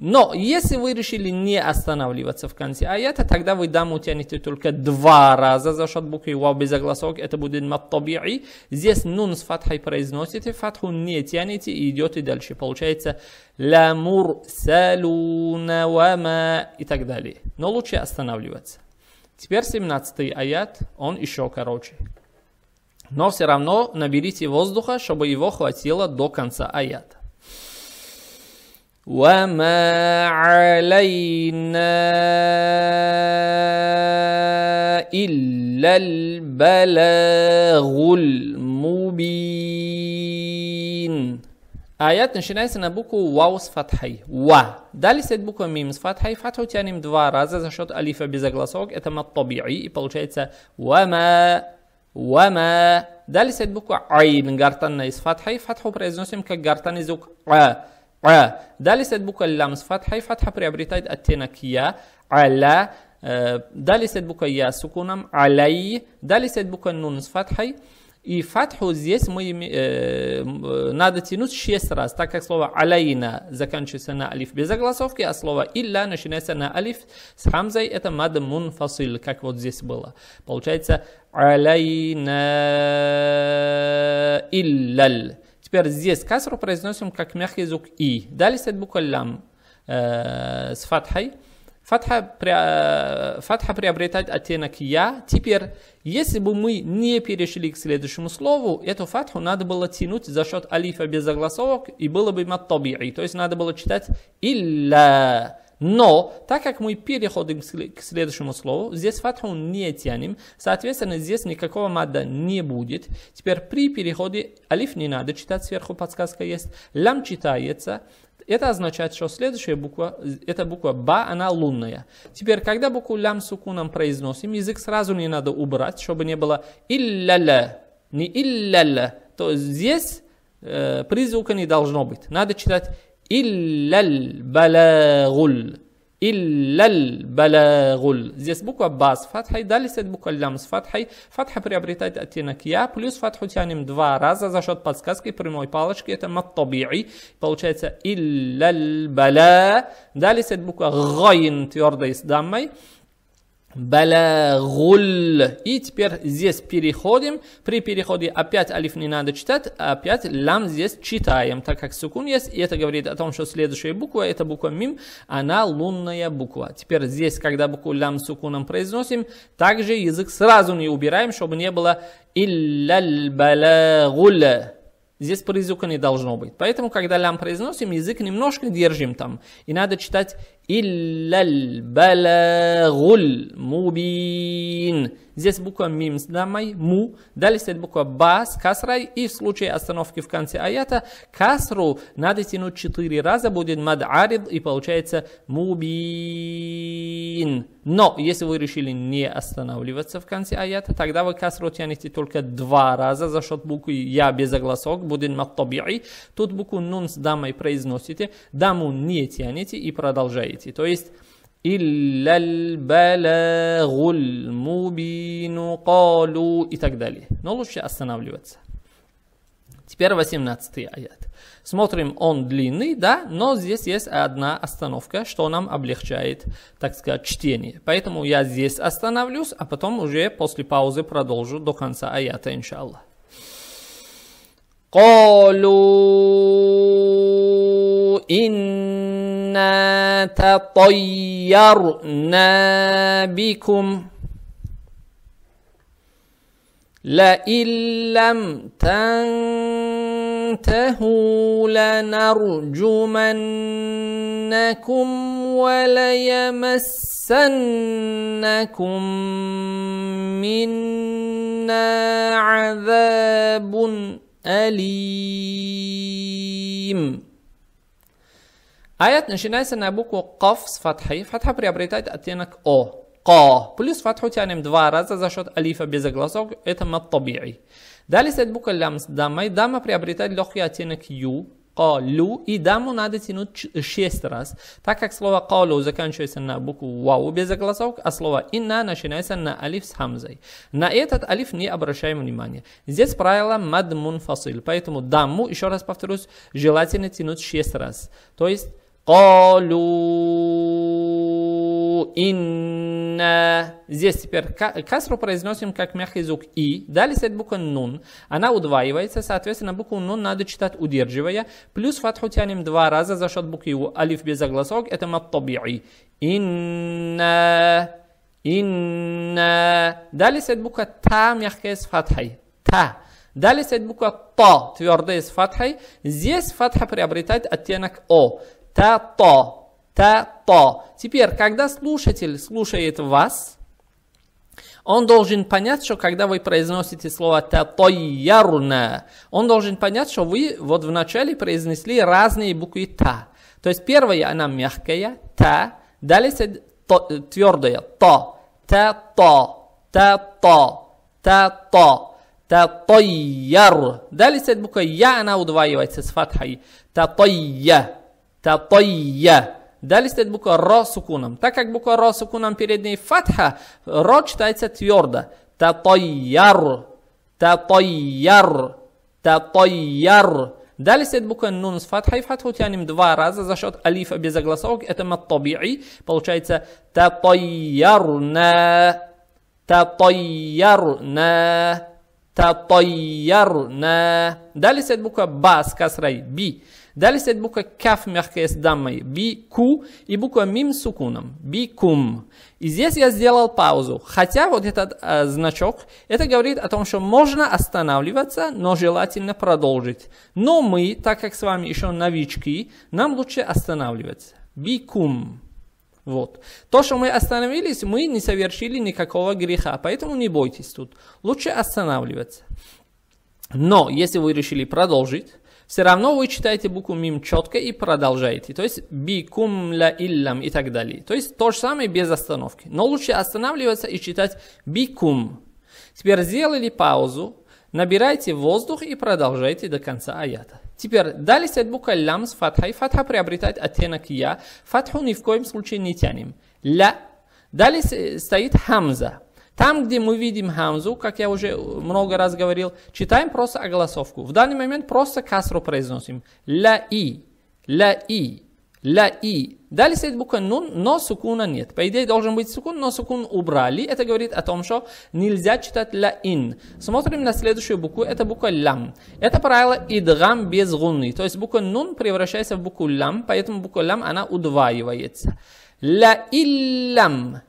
Но если вы решили не останавливаться в конце аята, тогда вы даму тянете только два раза за счет буквы вау без огласок. Это будет маттаби'и. Здесь нун с фатхой произносите, фатху не тянете и идете дальше. Получается лямур салуна вама и так далее. Но лучше останавливаться. Теперь 17 аят, он еще короче. Но все равно наберите воздуха, чтобы его хватило до конца аята. وما علينا إلا البلاغ المبين آيات نشناس نبوكو واو سفتحي و Далее стоит буква мим с фатхой. Фатху тянем два раза за счет алифа без огласок. Это маттаби'и. И получается вама, вама. Далее стоит буква айн гортанная с фатхой. Фатху произносим как гортанный звук а. А. Далее стоит буква лям с фатхой. Фатха приобретает оттенок я. Аля. Э, Далее стоит буква я с сукуном. Алай. Далее стоит буква нун с фатхой. И фатху здесь мы э, э, надо тянуть 6 раз, так как слово алейна заканчивается на алиф без огласовки, а слово илля начинается на алиф с хамзой, это мад мунфасил, как вот здесь было. Получается алейна илляль. Теперь здесь касру произносим как мягкий звук и. Далее стоит буква лям э, с фатхой. Фатха, при, э, фатха приобретает оттенок «я». Теперь, если бы мы не перешли к следующему слову, эту фатху надо было тянуть за счет алифа без загласовок, и было бы маттаби'и, то есть надо было читать «илля». Но, так как мы переходим к следующему слову, здесь фатху не тянем, соответственно, здесь никакого мада не будет. Теперь при переходе алиф не надо читать, сверху подсказка есть, лям читается, это означает, что следующая буква, эта буква ба, она лунная. Теперь, когда букву лям сукуном произносим, язык сразу не надо убрать, чтобы не было илля-ля, не илля-ля. То здесь э, призвука не должно быть. Надо читать إلا البلاغ إلا البلاغ زيس بوكو باس فتحة دالي سيد بوكو اللامس فتحة فتحة بريابريتات أتينك يا بلوس فتحة تانيم دوا رازة زاشت بسكاسكي بريموي بالشكي ما الطبيعي بلوشيتس إلا البلاغ دالي سيد بوكو غين تيوردي سدامي Балагуль. И теперь здесь переходим. При переходе опять алиф не надо читать, а опять лам здесь читаем, так как сукун есть. И это говорит о том, что следующая буква, это буква мим, она лунная буква. Теперь здесь, когда букву лам с сукуном произносим, также язык сразу не убираем, чтобы не было илляль балагуль. Здесь призвука не должно быть. Поэтому, когда лям произносим, язык немножко держим там. И надо читать Илля балагуль мубин. Здесь буква мим с дамой, му. Далее стоит буква ба с касрой. И в случае остановки в конце аята касру надо тянуть четыре раза. Будет мад арид и получается мубин. Но если вы решили не останавливаться в конце аята, тогда вы касру тянете только два раза за счет буквы я без огласок. Будет мат Тут букву нун с дамой произносите. Даму не тянете и продолжаете смерти. То есть «Илляль балагуль мубину калу» и так далее. Но лучше останавливаться. Теперь 18 аят. Смотрим, он длинный, да, но здесь есть одна остановка, что нам облегчает, так сказать, чтение. Поэтому я здесь остановлюсь, а потом уже после паузы продолжу до конца аята, иншаллах. قالوا إن تطيرنا بكم لئن لم تنتهوا لنرجمنكم وليمسنكم منا عذاب أليم Аят начинается на букву «Каф» с фатхой. Фатха приобретает оттенок «О». «Ка». Плюс фатху тянем два раза за счет алифа без огласок. Это «Маттаби'и». Далее стоит буква «Лям» с дамой. Дама приобретает легкий оттенок «Ю». قالوا и даму надо тянуть шесть раз, так как слово قالوا заканчивается на букву вау без огласок, а слово инна начинается на алиф с хамзой. На этот алиф не обращаем внимания. Здесь правило мад мунфасил, поэтому даму, еще раз повторюсь, желательно тянуть шесть раз. То есть Колю инна. Здесь теперь касру произносим как мягкий звук и. Далее стоит буква нун. Она удваивается, соответственно, букву нун надо читать удерживая. Плюс фатху тянем два раза за счет буквы у. Алиф без огласок. Это маттаби'i. Инна. Инна. Далее стоит буква та мягкая с фатхой. Та. Далее стоит буква та твердая с фатхой. Здесь фатха приобретает оттенок о. Та-то. Та-то. Теперь, когда слушатель слушает вас, он должен понять, что когда вы произносите слово та то «татойярна», он должен понять, что вы вот вначале произнесли разные буквы «та». То есть первая она мягкая «та», далее то, э, твердая «то», «та-то», «та-то», «та-то», яр. Далее буква «я» она удваивается с фатхой я. Татайя. Далее стоит буква Ро с Так как буква Ро с укуном перед ней фатха, Ро читается твердо. Татайяр. Татайяр. Татайяр. Далее стоит буква нун с фатхой. Фатху тянем два раза за счет алифа без огласовок. Это маттаби'i. Получается татайярна. Татайярна. Татайярна. Далее стоит буква ба с касрой. Би. Далее стоит буква каф мягкая с даммой, би ку и буква мим сукуном укуном, би кум. И здесь я сделал паузу, хотя вот этот э, значок, это говорит о том, что можно останавливаться, но желательно продолжить. Но мы, так как с вами еще новички, нам лучше останавливаться. Би кум. Вот. То, что мы остановились, мы не совершили никакого греха, поэтому не бойтесь тут. Лучше останавливаться. Но если вы решили продолжить, все равно вы читаете букву мим четко и продолжаете. То есть бикум ля иллям и так далее. То есть то же самое без остановки. Но лучше останавливаться и читать бикум. Теперь сделали паузу, набирайте воздух и продолжайте до конца аята. Теперь далее стоит буква лям с фатхой. Фатха приобретает оттенок я. Фатху ни в коем случае не тянем. Ля. Далее стоит хамза. Там, где мы видим хамзу, как я уже много раз говорил, читаем просто огласовку. В данный момент просто касру произносим. Ла-и, ла-и, ла-и. Далее стоит буква нун, но сукуна нет. По идее должен быть сукун, но сукун убрали. Это говорит о том, что нельзя читать ла-ин. Смотрим на следующую букву, это буква лам. Это правило идгам без гунны. То есть буква нун превращается в букву лам, поэтому буква лам она удваивается. Ла-и-лам.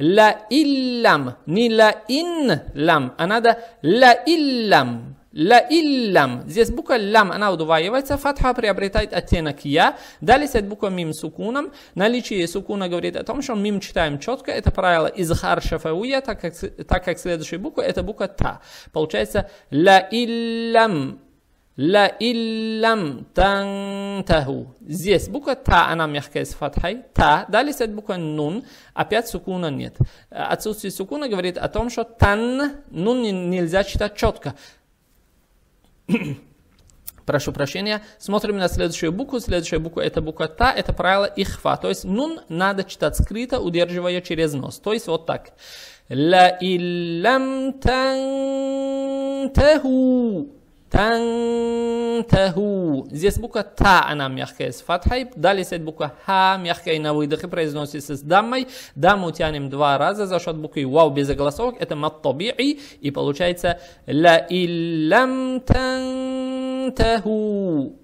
Ла иллям. Не ла ин лам. а надо ла иллям. Ла иллям. Здесь буква лам, она удваивается, фатха приобретает оттенок я. Далее стоит буква мим сукуном. Наличие сукуна говорит о том, что мим читаем четко. Это правило из шафауя, так как, так как следующая буква это буква та. Получается ла иллям. Ла иллям тантаху. Здесь буква та, она мягкая с фатхой. Та. Далее стоит буква нун. Опять сукуна нет. Отсутствие сукуна говорит о том, что тан, нун нельзя читать четко. [COUGHS] Прошу прощения. Смотрим на следующую букву. Следующая буква это буква та. Это правило ихфа. То есть нун надо читать скрыто, удерживая через нос. То есть вот так. Ла иллям тантаху. تنتهو Здесь буква та, она мягкая с фатхой. Далее стоит буква ха, мягкая на выдохе, произносится с даммой. Дамму тянем два раза за счет буквы вау без огласовок. Это маттаби'и. И получается ла иллям тантаху.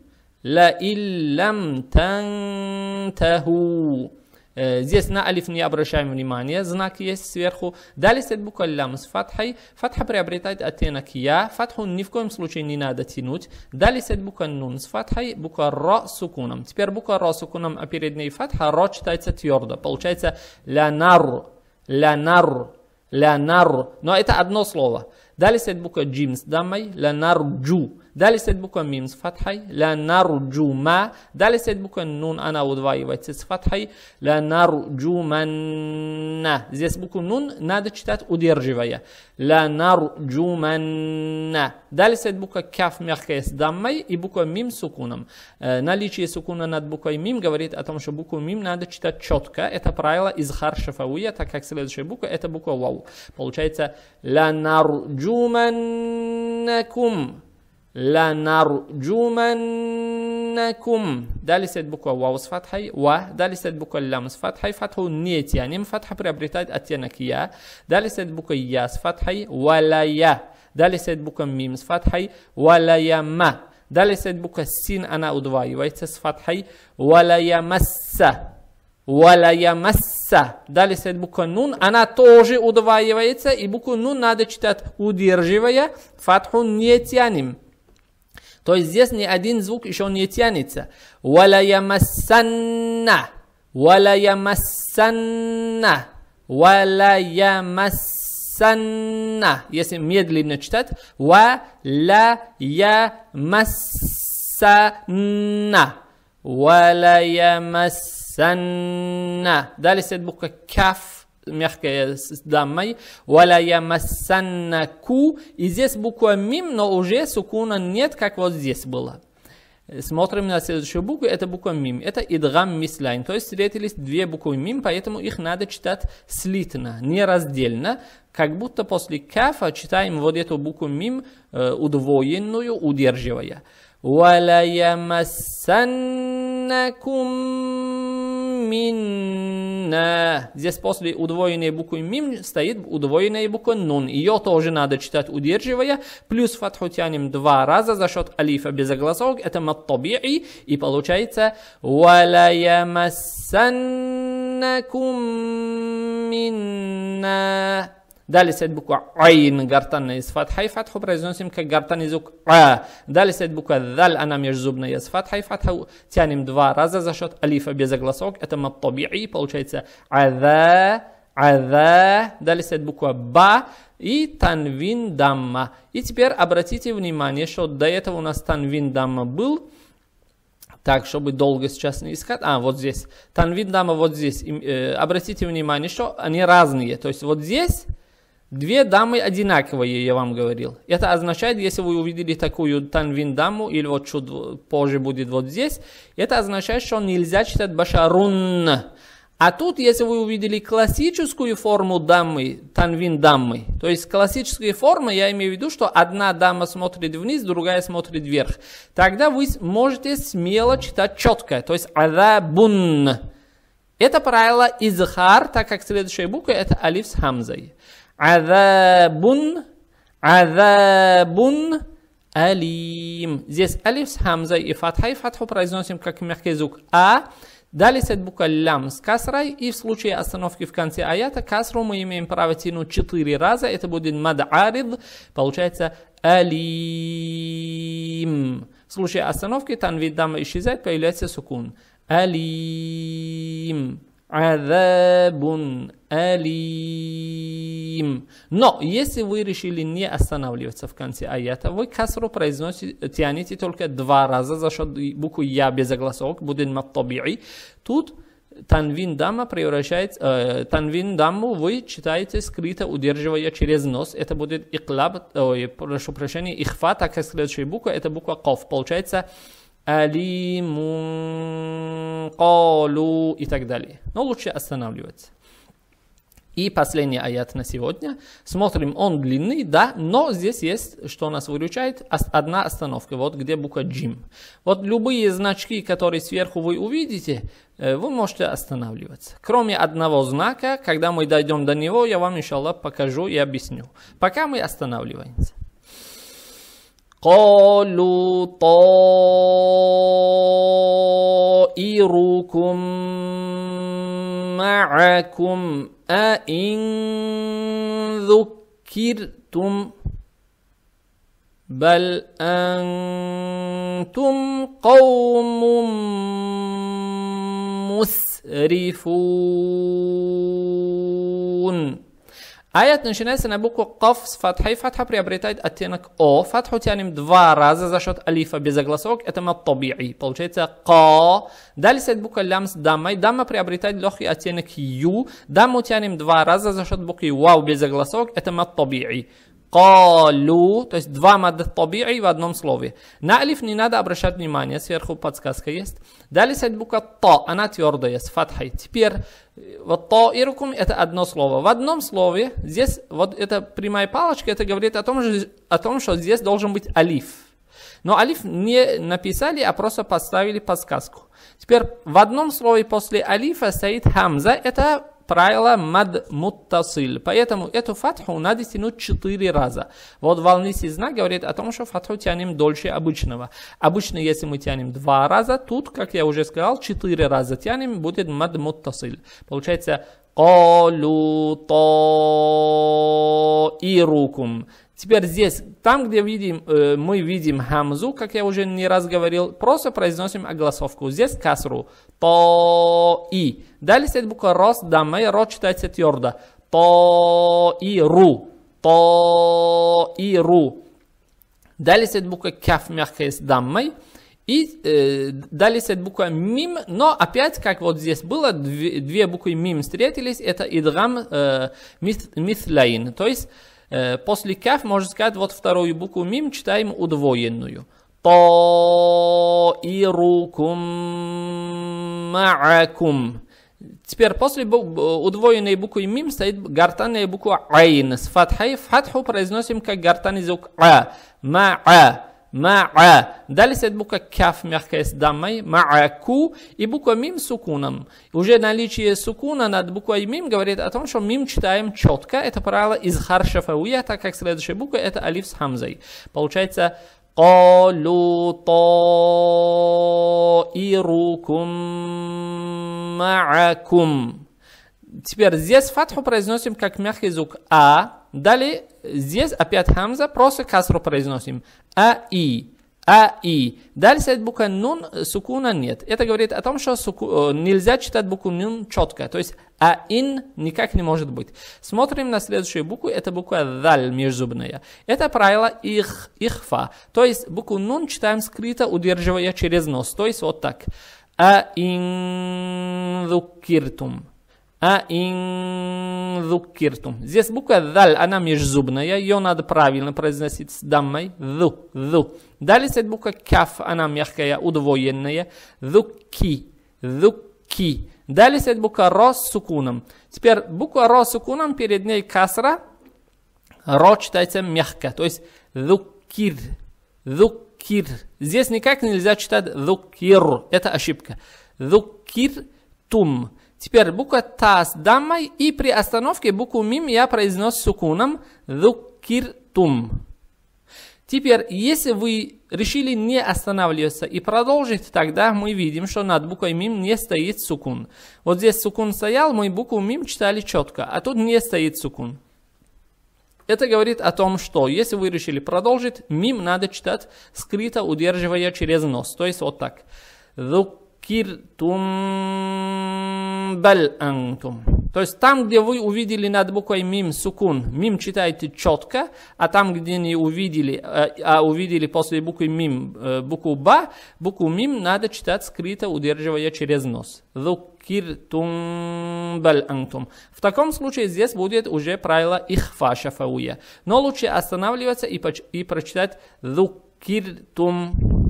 Ла иллям тантаху. Э, здесь на алиф не обращаем внимания, знак есть сверху. Далее стоит буква лям с фатхой. Фатха приобретает оттенок я. Фатху ни в коем случае не надо тянуть. Далее стоит буква нун с фатхой, буква ро с сукуном. Теперь буква ро с сукуном, а перед ней фатха, ро читается твердо. Получается ля нар, ля нар, ля нар. Но это одно слово. Далее стоит буква джим с дамой, ля нар джу. Далее стоит буква мим с фатхой. Ля нарджума. Далее стоит буква нун, она удваивается с фатхой. Ля нарджуманна. Здесь букву нун надо читать удерживая. Ля нарджуманна. Далее стоит буква каф мягкая с даммой и буква мим с сукуном. Э, наличие сукуна над буквой мим говорит о том, что букву мим надо читать четко. Это правило из харшафауя, так как следующая буква это буква вау. Получается ля нарджуманнакум. لنرجمنكم دالي سيد بوكو واو صفات و دالي سيد بوكو لام صفات حي فتحو نيت يعني فتحة بريابريتايد اتينك يا دالي سيد بوكو يا صفات حي ولا يا دالي سيد بوكو ميم صفات حي ولا ما دالي سيد بوكو سين انا ادواي ويت صفات حي ولا مس ولا يمس سيد بوكو نون انا توجي тоже удваивается, и букву nun надо читать удерживая, فتحو نيت يعني To jest jest nie один звук еще не тянется. Wala yamassanna. Wala yamassanna. Wala yamassanna. Если медленно читать. Wala yamassanna. Wala yamassanna. Далее стоит буква каф. мягкая э, с даммой. Валя ямассаннаку. И здесь буква мим, но уже сукуна нет, как вот здесь было. Смотрим на следующую букву, это буква мим. Это идгам мисляйн. То есть встретились две буквы мим, поэтому их надо читать слитно, не раздельно. Как будто после кафа читаем вот эту букву мим, э, удвоенную, удерживая. وَلَيَمَسَّنَّكُمْ مِنَّا Здесь после удвоенной буквы мим стоит удвоенная буква нун. Ее тоже надо читать удерживая. Плюс фатху тянем два раза за счет алифа без огласок. Это маттаби'и. И получается وَلَيَمَسَّنَّكُمْ مِنَّا Далее стоит буква Айн, гортанная с фатхой. Фатху произносим как гортан из А. Далее стоит буква Даль, она межзубная с фатхой. Фатху тянем два раза за счет алифа без огласок. Это маттаби'i, получается Ада, Ада. Далее стоит буква Ба и Танвин Дамма. И теперь обратите внимание, что до этого у нас Танвин Дамма был. Так, чтобы долго сейчас не искать. А, вот здесь. Танвин дама вот здесь. И, э, обратите внимание, что они разные. То есть вот здесь Две дамы одинаковые, я вам говорил. Это означает, если вы увидели такую танвин даму, или вот чуть позже будет вот здесь, это означает, что нельзя читать башарун. А тут, если вы увидели классическую форму дамы, танвин дамы, то есть классические формы, я имею в виду, что одна дама смотрит вниз, другая смотрит вверх, тогда вы можете смело читать четко, то есть адабун. Это правило изхар, так как следующая буква это алиф с хамзой. Азабун, азабун, алим. Здесь алиф с хамзой и фатхой. Фатху произносим как мягкий звук а. Далее стоит буква лям с касрой. И в случае остановки в конце аята касру мы имеем право тянуть четыре раза. Это будет мад'арид. Получается алим. В случае остановки танвид дама исчезает, появляется сукун. Алим. Азабун алим. Но если вы решили не останавливаться в конце аята, вы касру произносите, тянете только два раза за счет буквы я без огласовок, будет маттаби'и. Тут танвин дама превращается, э, танвин даму вы читаете скрыто, удерживая через нос. Это будет иклаб, ой, прошу прощения, ихфа, так как следующая буква, это буква ков. Получается алимун, колу и так далее. Но лучше останавливаться. И последний аят на сегодня. Смотрим, он длинный, да, но здесь есть, что нас выручает, одна остановка, вот где буква джим. Вот любые значки, которые сверху вы увидите, э, вы можете останавливаться. Кроме одного знака, когда мы дойдем до него, я вам, иншаллах, покажу и объясню. Пока мы останавливаемся. قالوا طائركم معكم أإن ذكرتم بل أنتم قوم مسرفون Аят начинается на букву «Каф» с фатхой. Фатха приобретает оттенок «О». Фатху тянем два раза за счет алифа без огласок. Это «Маттаби'и». Получается «Ка». Далее стоит буква «Лям» с дамой. Дама приобретает легкий оттенок «Ю». Даму тянем два раза за счет буквы «Вау» без огласок. Это «Маттаби'и». Колю, то есть два мадат таби'и в одном слове. На алиф не надо обращать внимания, сверху подсказка есть. Далее стоит буква та, она твердая, с фатхой. Теперь э, вот то и рукум это одно слово. В одном слове здесь вот эта прямая палочка, это говорит о том, же, о том что здесь должен быть алиф. Но алиф не написали, а просто поставили подсказку. Теперь в одном слове после алифа стоит хамза, это правило мад муттасиль. Поэтому эту фатху надо тянуть четыре раза. Вот волнистый знак говорит о том, что фатху тянем дольше обычного. Обычно, если мы тянем два раза, тут, как я уже сказал, четыре раза тянем, будет мад муттасиль. Получается, Колю то и рукум. Теперь здесь, там, где видим, э, мы видим хамзу, как я уже не раз говорил, просто произносим огласовку. Здесь касру. По-и. Далее стоит буква Рос, Дамма, и Ро читается твердо. По-и-ру. По-и-ру. Далее стоит буква Кяф, мягкая с Даммой. И э, далее стоит буква мим, но опять, как вот здесь было, две, две буквы мим встретились, это идрам э, мислайн. То есть э, после каф, можно сказать, вот вторую букву мим читаем удвоенную. طائركم معكم. Теперь после удвоенной буквы мим стоит гортанная буква айн с фатхой. Фатху произносим как гортанный звук а. ма, Ма'а. Далее стоит буква каф мягкая с дамой. Ма'аку. И буква мим с сукуном. Уже наличие сукуна над буквой мим говорит о том, что мим читаем четко. Это правило из харшафауя, так как следующая буква это алиф с хамзой. Получается قالوا طائركم معكم Теперь здесь фатху произносим как мягкий звук А. Далее здесь опять хамза, просто касру произносим. А и. А и. Далее стоит буква нун, сукуна нет. Это говорит о том, что суку, э, нельзя читать букву нун четко. То есть а ин никак не может быть. Смотрим на следующую букву. Это буква даль межзубная. Это правило их, ихфа. То есть букву нун читаем скрыто, удерживая через нос. То есть вот так. А ин зукиртум. А инзукиртум. Здесь буква даль, она межзубная, ее надо правильно произносить с дамой Зу, зу. Далее стоит буква каф, она мягкая, удвоенная. Зуки, зуки. Далее стоит буква ро с сукуном. Теперь буква ро с сукуном, перед ней касра. Ро читается мягко, то есть зукир, зукир. Здесь никак нельзя читать зукир, это ошибка. Зукир тум. Теперь буква Та с даммой и при остановке букву Мим я произнес сукуном «Зукиртум». Теперь, если вы решили не останавливаться и продолжить, тогда мы видим, что над буквой мим не стоит сукун. Вот здесь сукун стоял, мы букву мим читали четко, а тут не стоит сукун. Это говорит о том, что если вы решили продолжить, мим надо читать скрыто, удерживая через нос. То есть вот так киртум баль антум. То есть там, где вы увидели над буквой мим сукун, мим читаете четко, а там, где не увидели, а, а увидели после буквы мим э, букву ба, букву мим надо читать скрыто, удерживая через нос. Зукиртум баль антум. В таком случае здесь будет уже правило ихфа шафауя. Но лучше останавливаться и, и прочитать зукиртум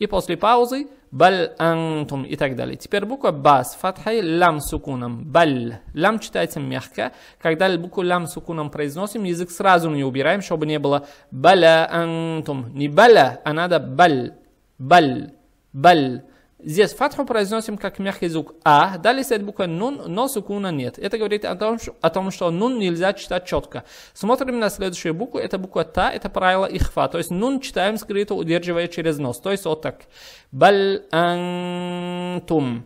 и после паузы баль антум и так далее. Теперь буква ба с фатхой лам сукуном. Баль. Лам читается мягко. Когда букву лам сукуном произносим, язык сразу не убираем, чтобы не было баля антум. Не баля, а надо баль. Баль. Баль. Здесь фатху произносим как мягкий звук А, далее стоит буква нун, но сукуна нет. Это говорит о том, что, о том, что нун нельзя читать четко. Смотрим на следующую букву, это буква та, это правило ихфа. То есть нун читаем скрыто, удерживая через нос. То есть вот так. Бал антум.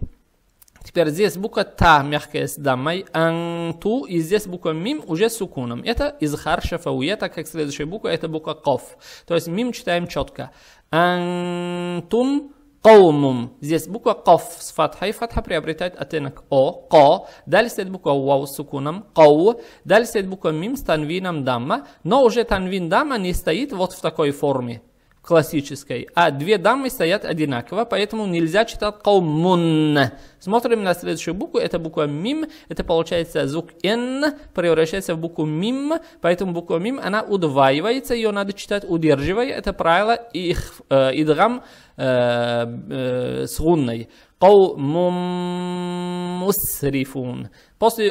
Теперь здесь буква та мягкая с дамой, анту, и здесь буква мим уже с сукуном. Это изхар шафауя, так как следующая буква это буква ков. То есть мим читаем четко. Антум Каумум. Здесь буква Каф с фатхой. Фатха приобретает оттенок О. Ко. Далее следует буква Вау с сукуном. Кау. Далее следует буква Мим с танвином Дамма. Но уже танвин Дамма не стоит вот в такой форме классической, а две дамы стоят одинаково, поэтому нельзя читать калмун. Смотрим на следующую букву, это буква мим, это получается звук н превращается в букву мим, поэтому буква мим, она удваивается, ее надо читать удерживая, это правило их, э, идгам э, э, с гунной. После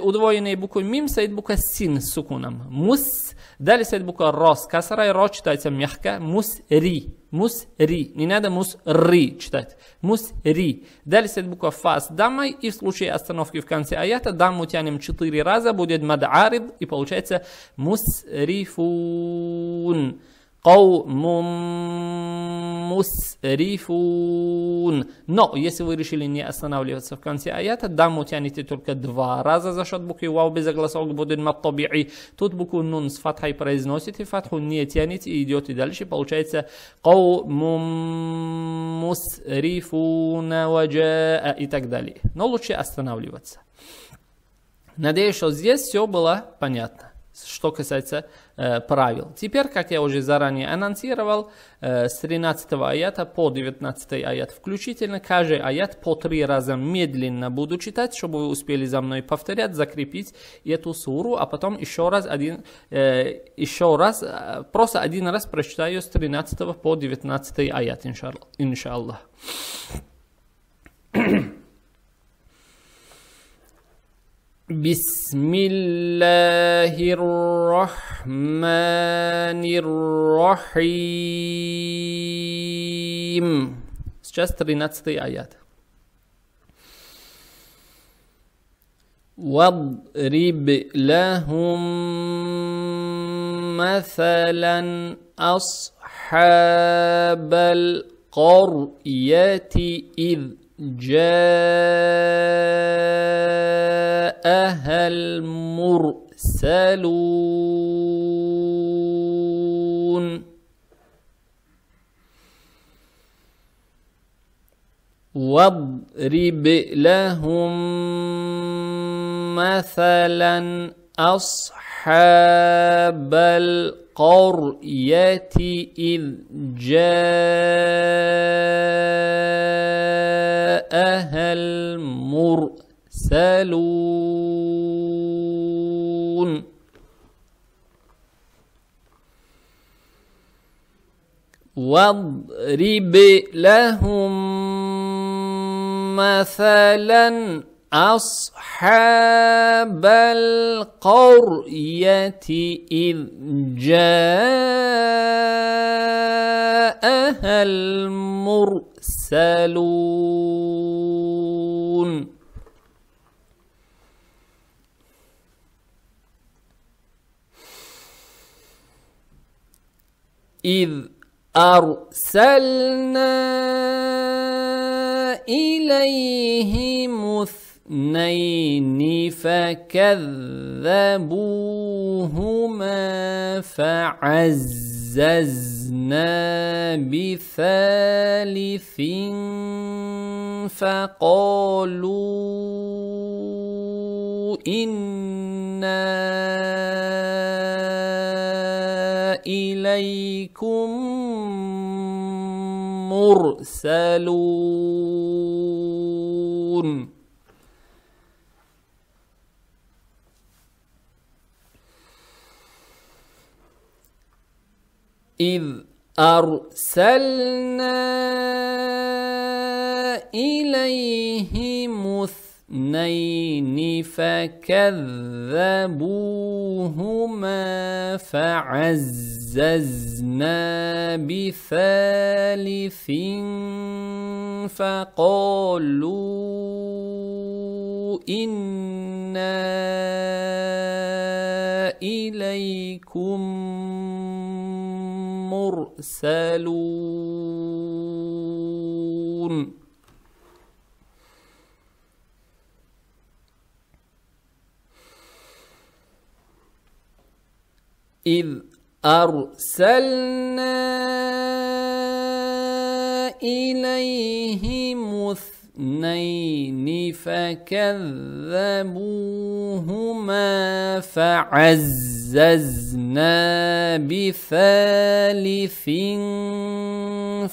удвоенной буквы мим стоит буква син с сукуном. Мус Далее стоит буква ро с касарой. Ро читается мягко. Мусри. Мусри. Не надо мусри читать. Мусри. Далее стоит буква Фас. с дамой. И в случае остановки в конце аята даму тянем четыре раза. Будет Мадаарид И получается мусрифун. قوم мусрифун. Но если вы решили не останавливаться в конце аята, да, мы тянете только два раза за счет буквы вау без огласок будет маттаби'и. Тут букву нун с фатхой произносите, фатху не тянет и идете дальше. Получается قوم мусрифун и так далее. Но лучше останавливаться. Надеюсь, что здесь все было понятно что касается э, правил. Теперь, как я уже заранее анонсировал, э, с 13 аята по 19 аят включительно, каждый аят по три раза медленно буду читать, чтобы вы успели за мной повторять, закрепить эту суру, а потом еще раз, один, э, еще раз, э, просто один раз прочитаю с 13 по 19 аят, иншаллах. иншаллах. بسم الله الرحمن الرحيم Сейчас 13 аят. واضرب لهم مثلا أصحاب القرية إذ جاءها المرسلون واضرب لهم مثلا أصحاب أصحاب القرية إذ جاءها المرسلون واضرب لهم مثلاً أصحاب القرية إذ جاءها المرسلون إذ أرسلنا إليهم الثلاث اثنين فكذبوهما فعززنا بثالث فقالوا إنا إليكم مرسلون إذ أرسلنا إليهم اثنين فكذبوهما فعززنا بثالث فقالوا إنا إليكم المرسلون إذ أرسلنا إليهم الثلاث اثنين فكذبوهما فعززنا بثالث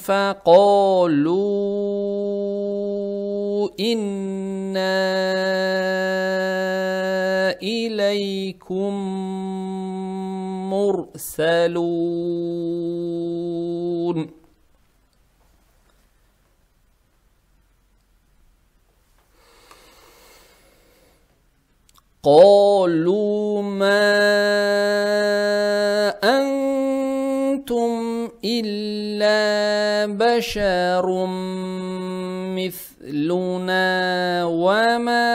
فقالوا انا اليكم مرسلون قالوا ما انتم الا بشر مثلنا وما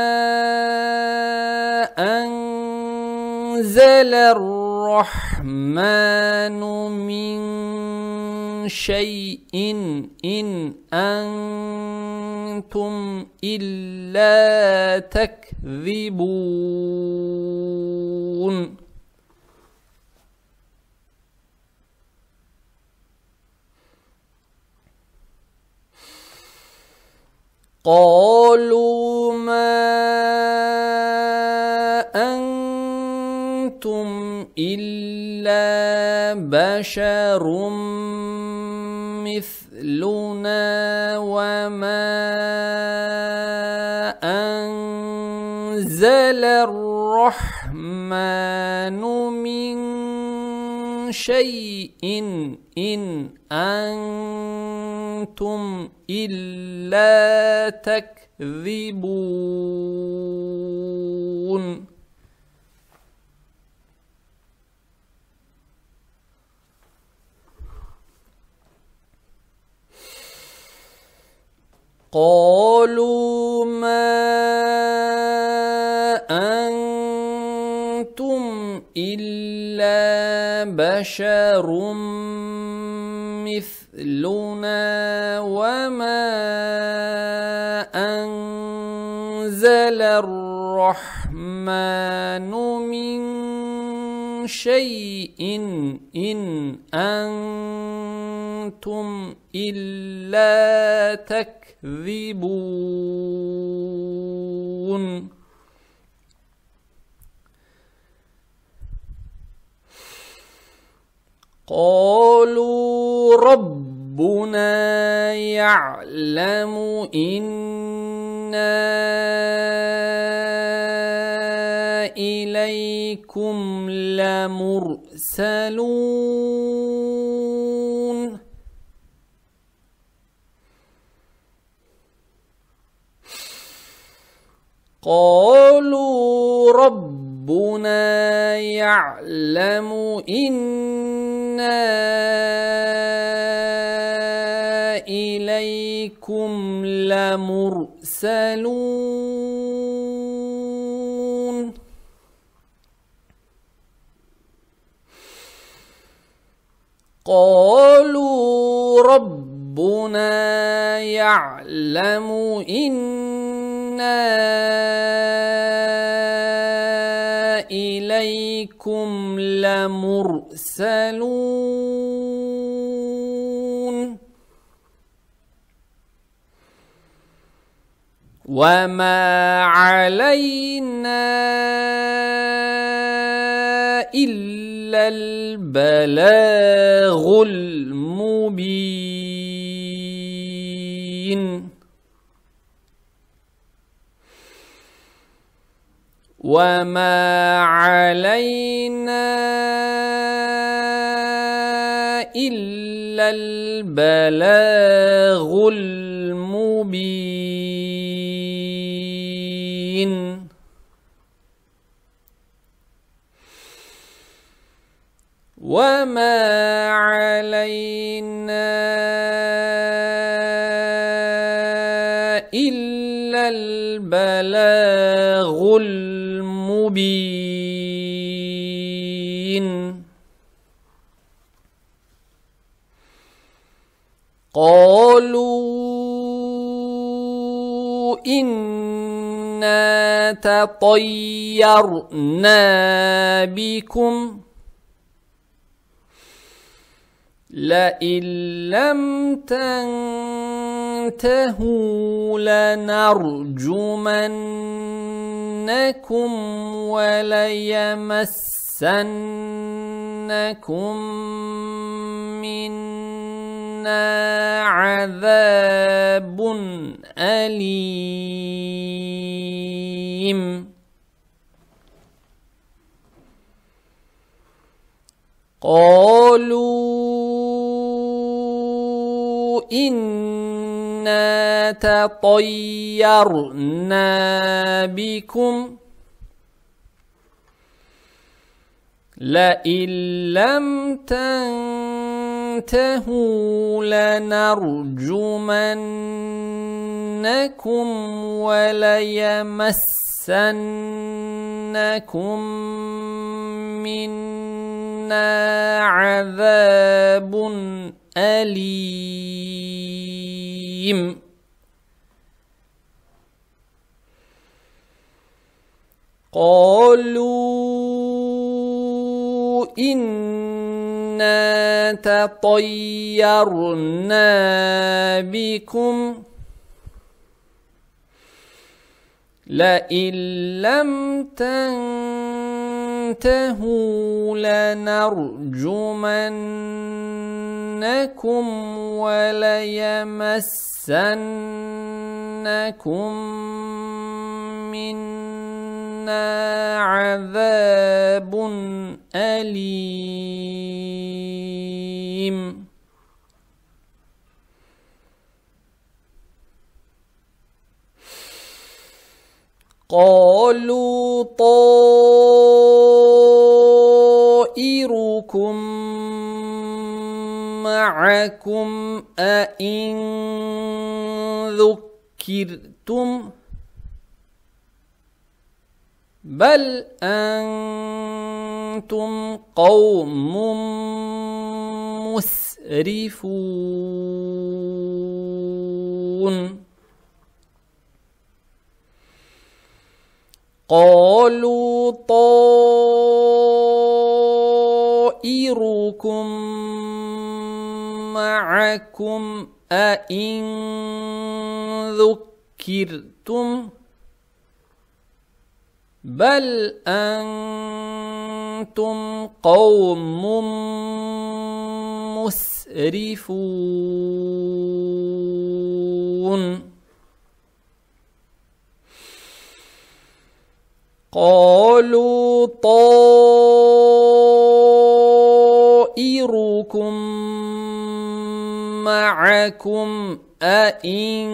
انزل الرحمن من شيء إن أنتم إلا تكذبون قالوا ما أنتم إلا بشر مثلنا وما أنزل الرحمن من شيء إن أنتم إلا تكذبون قالوا ما أنتم إلا بشر مثلنا وما أنزل الرحمن من شيء إن أنتم إلا تك تكذبون قالوا ربنا يعلم إنا إليكم لمرسلون قالوا ربنا يعلم إنا إليكم لمرسلون قالوا ربنا يعلم إنا إِلَيْكُمْ لَمُرْسَلُونَ وَمَا عَلَيْنَا إِلَّا الْبَلَاغُ الْمُبِينُ وما علينا إلا البلاغ المبين وما علينا إلا البلاغ مبين قالوا إنا تطيرنا بكم لئن لم تنقلوا تنتهوا لنرجمنكم وليمسنكم منا عذاب أليم قالوا إن إنا تطيرنا بكم لئن لم تنتهوا لنرجمنكم وليمسنكم منا عذاب أليم الرجيم قالوا إنا تطيرنا بكم لئن لم تنتهوا لنرجمن ليمسنكم وليمسنكم منا عذاب أليم قالوا طائركم معكم أئن ذكرتم بل أنتم قوم مسرفون قالوا طائركم معكم أئن ذكرتم بل أنتم قوم مسرفون قالوا طائركم معكم أإن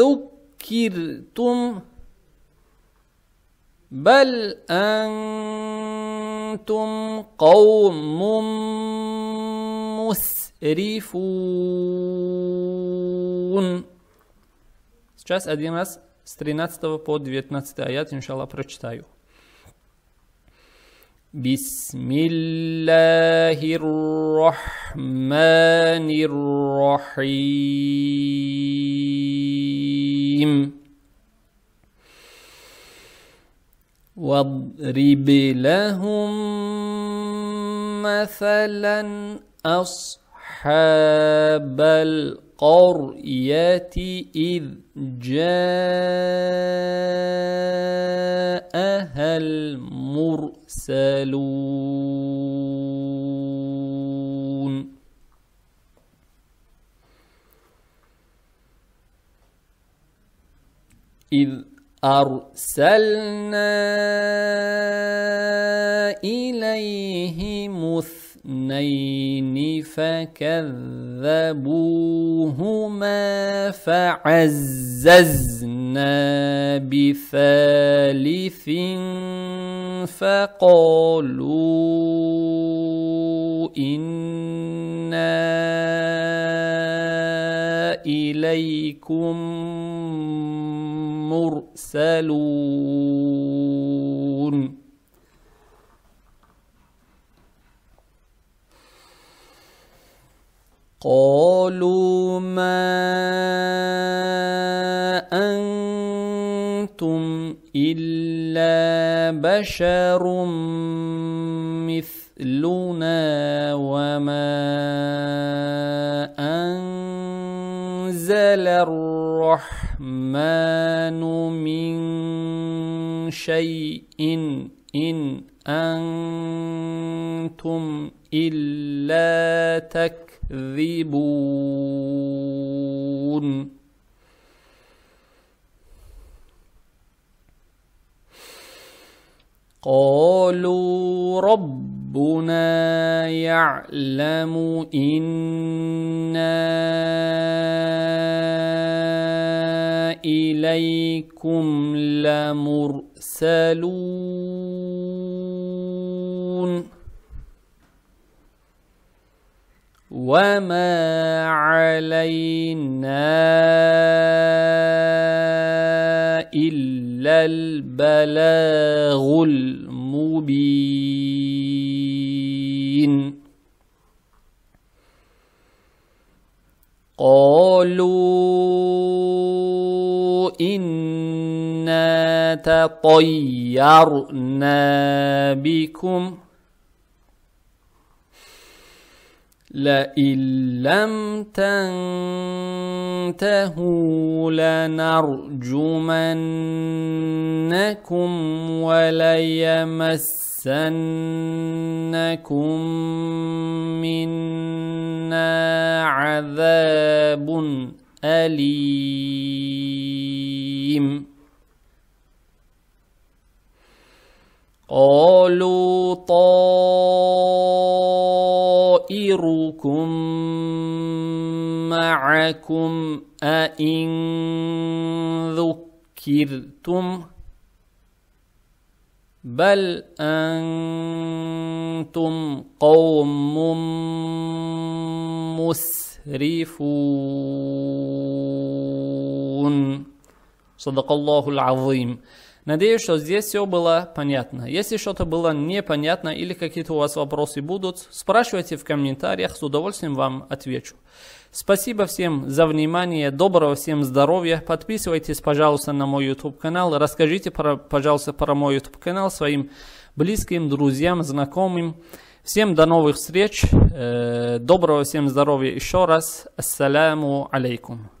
ذكرتم بل أنتم قوم مسرفون Сейчас один раз с 13 по 19 аят, иншаллах, прочитаю. بسم الله الرحمن الرحيم واضرب لهم مثلا أصحاب القرى القرية إذ جاءها المرسلون إذ أرسلنا إليهم الثلاث اثنين فكذبوهما فعززنا بثالث فقالوا إنا إليكم مرسلون قالوا ما انتم الا بشر مثلنا وما انزل الرحمن من شيء ان انتم الا تكفرون تكذبون قالوا ربنا يعلم إنا إليكم لمرسلون وما علينا إلا البلاغ المبين قالوا إنا تطيرنا بكم لئن لم تنتهوا لنرجمنكم وليمسنكم منا عذاب أليم قالوا طائركم معكم أئن ذكرتم بل أنتم قوم مسرفون صدق الله العظيم Надеюсь, что здесь все было понятно. Если что-то было непонятно или какие-то у вас вопросы будут, спрашивайте в комментариях, с удовольствием вам отвечу. Спасибо всем за внимание, доброго всем здоровья. Подписывайтесь, пожалуйста, на мой YouTube канал. Расскажите, пожалуйста, про мой YouTube канал своим близким, друзьям, знакомым. Всем до новых встреч. Э, доброго всем здоровья еще раз. Ассаляму алейкум.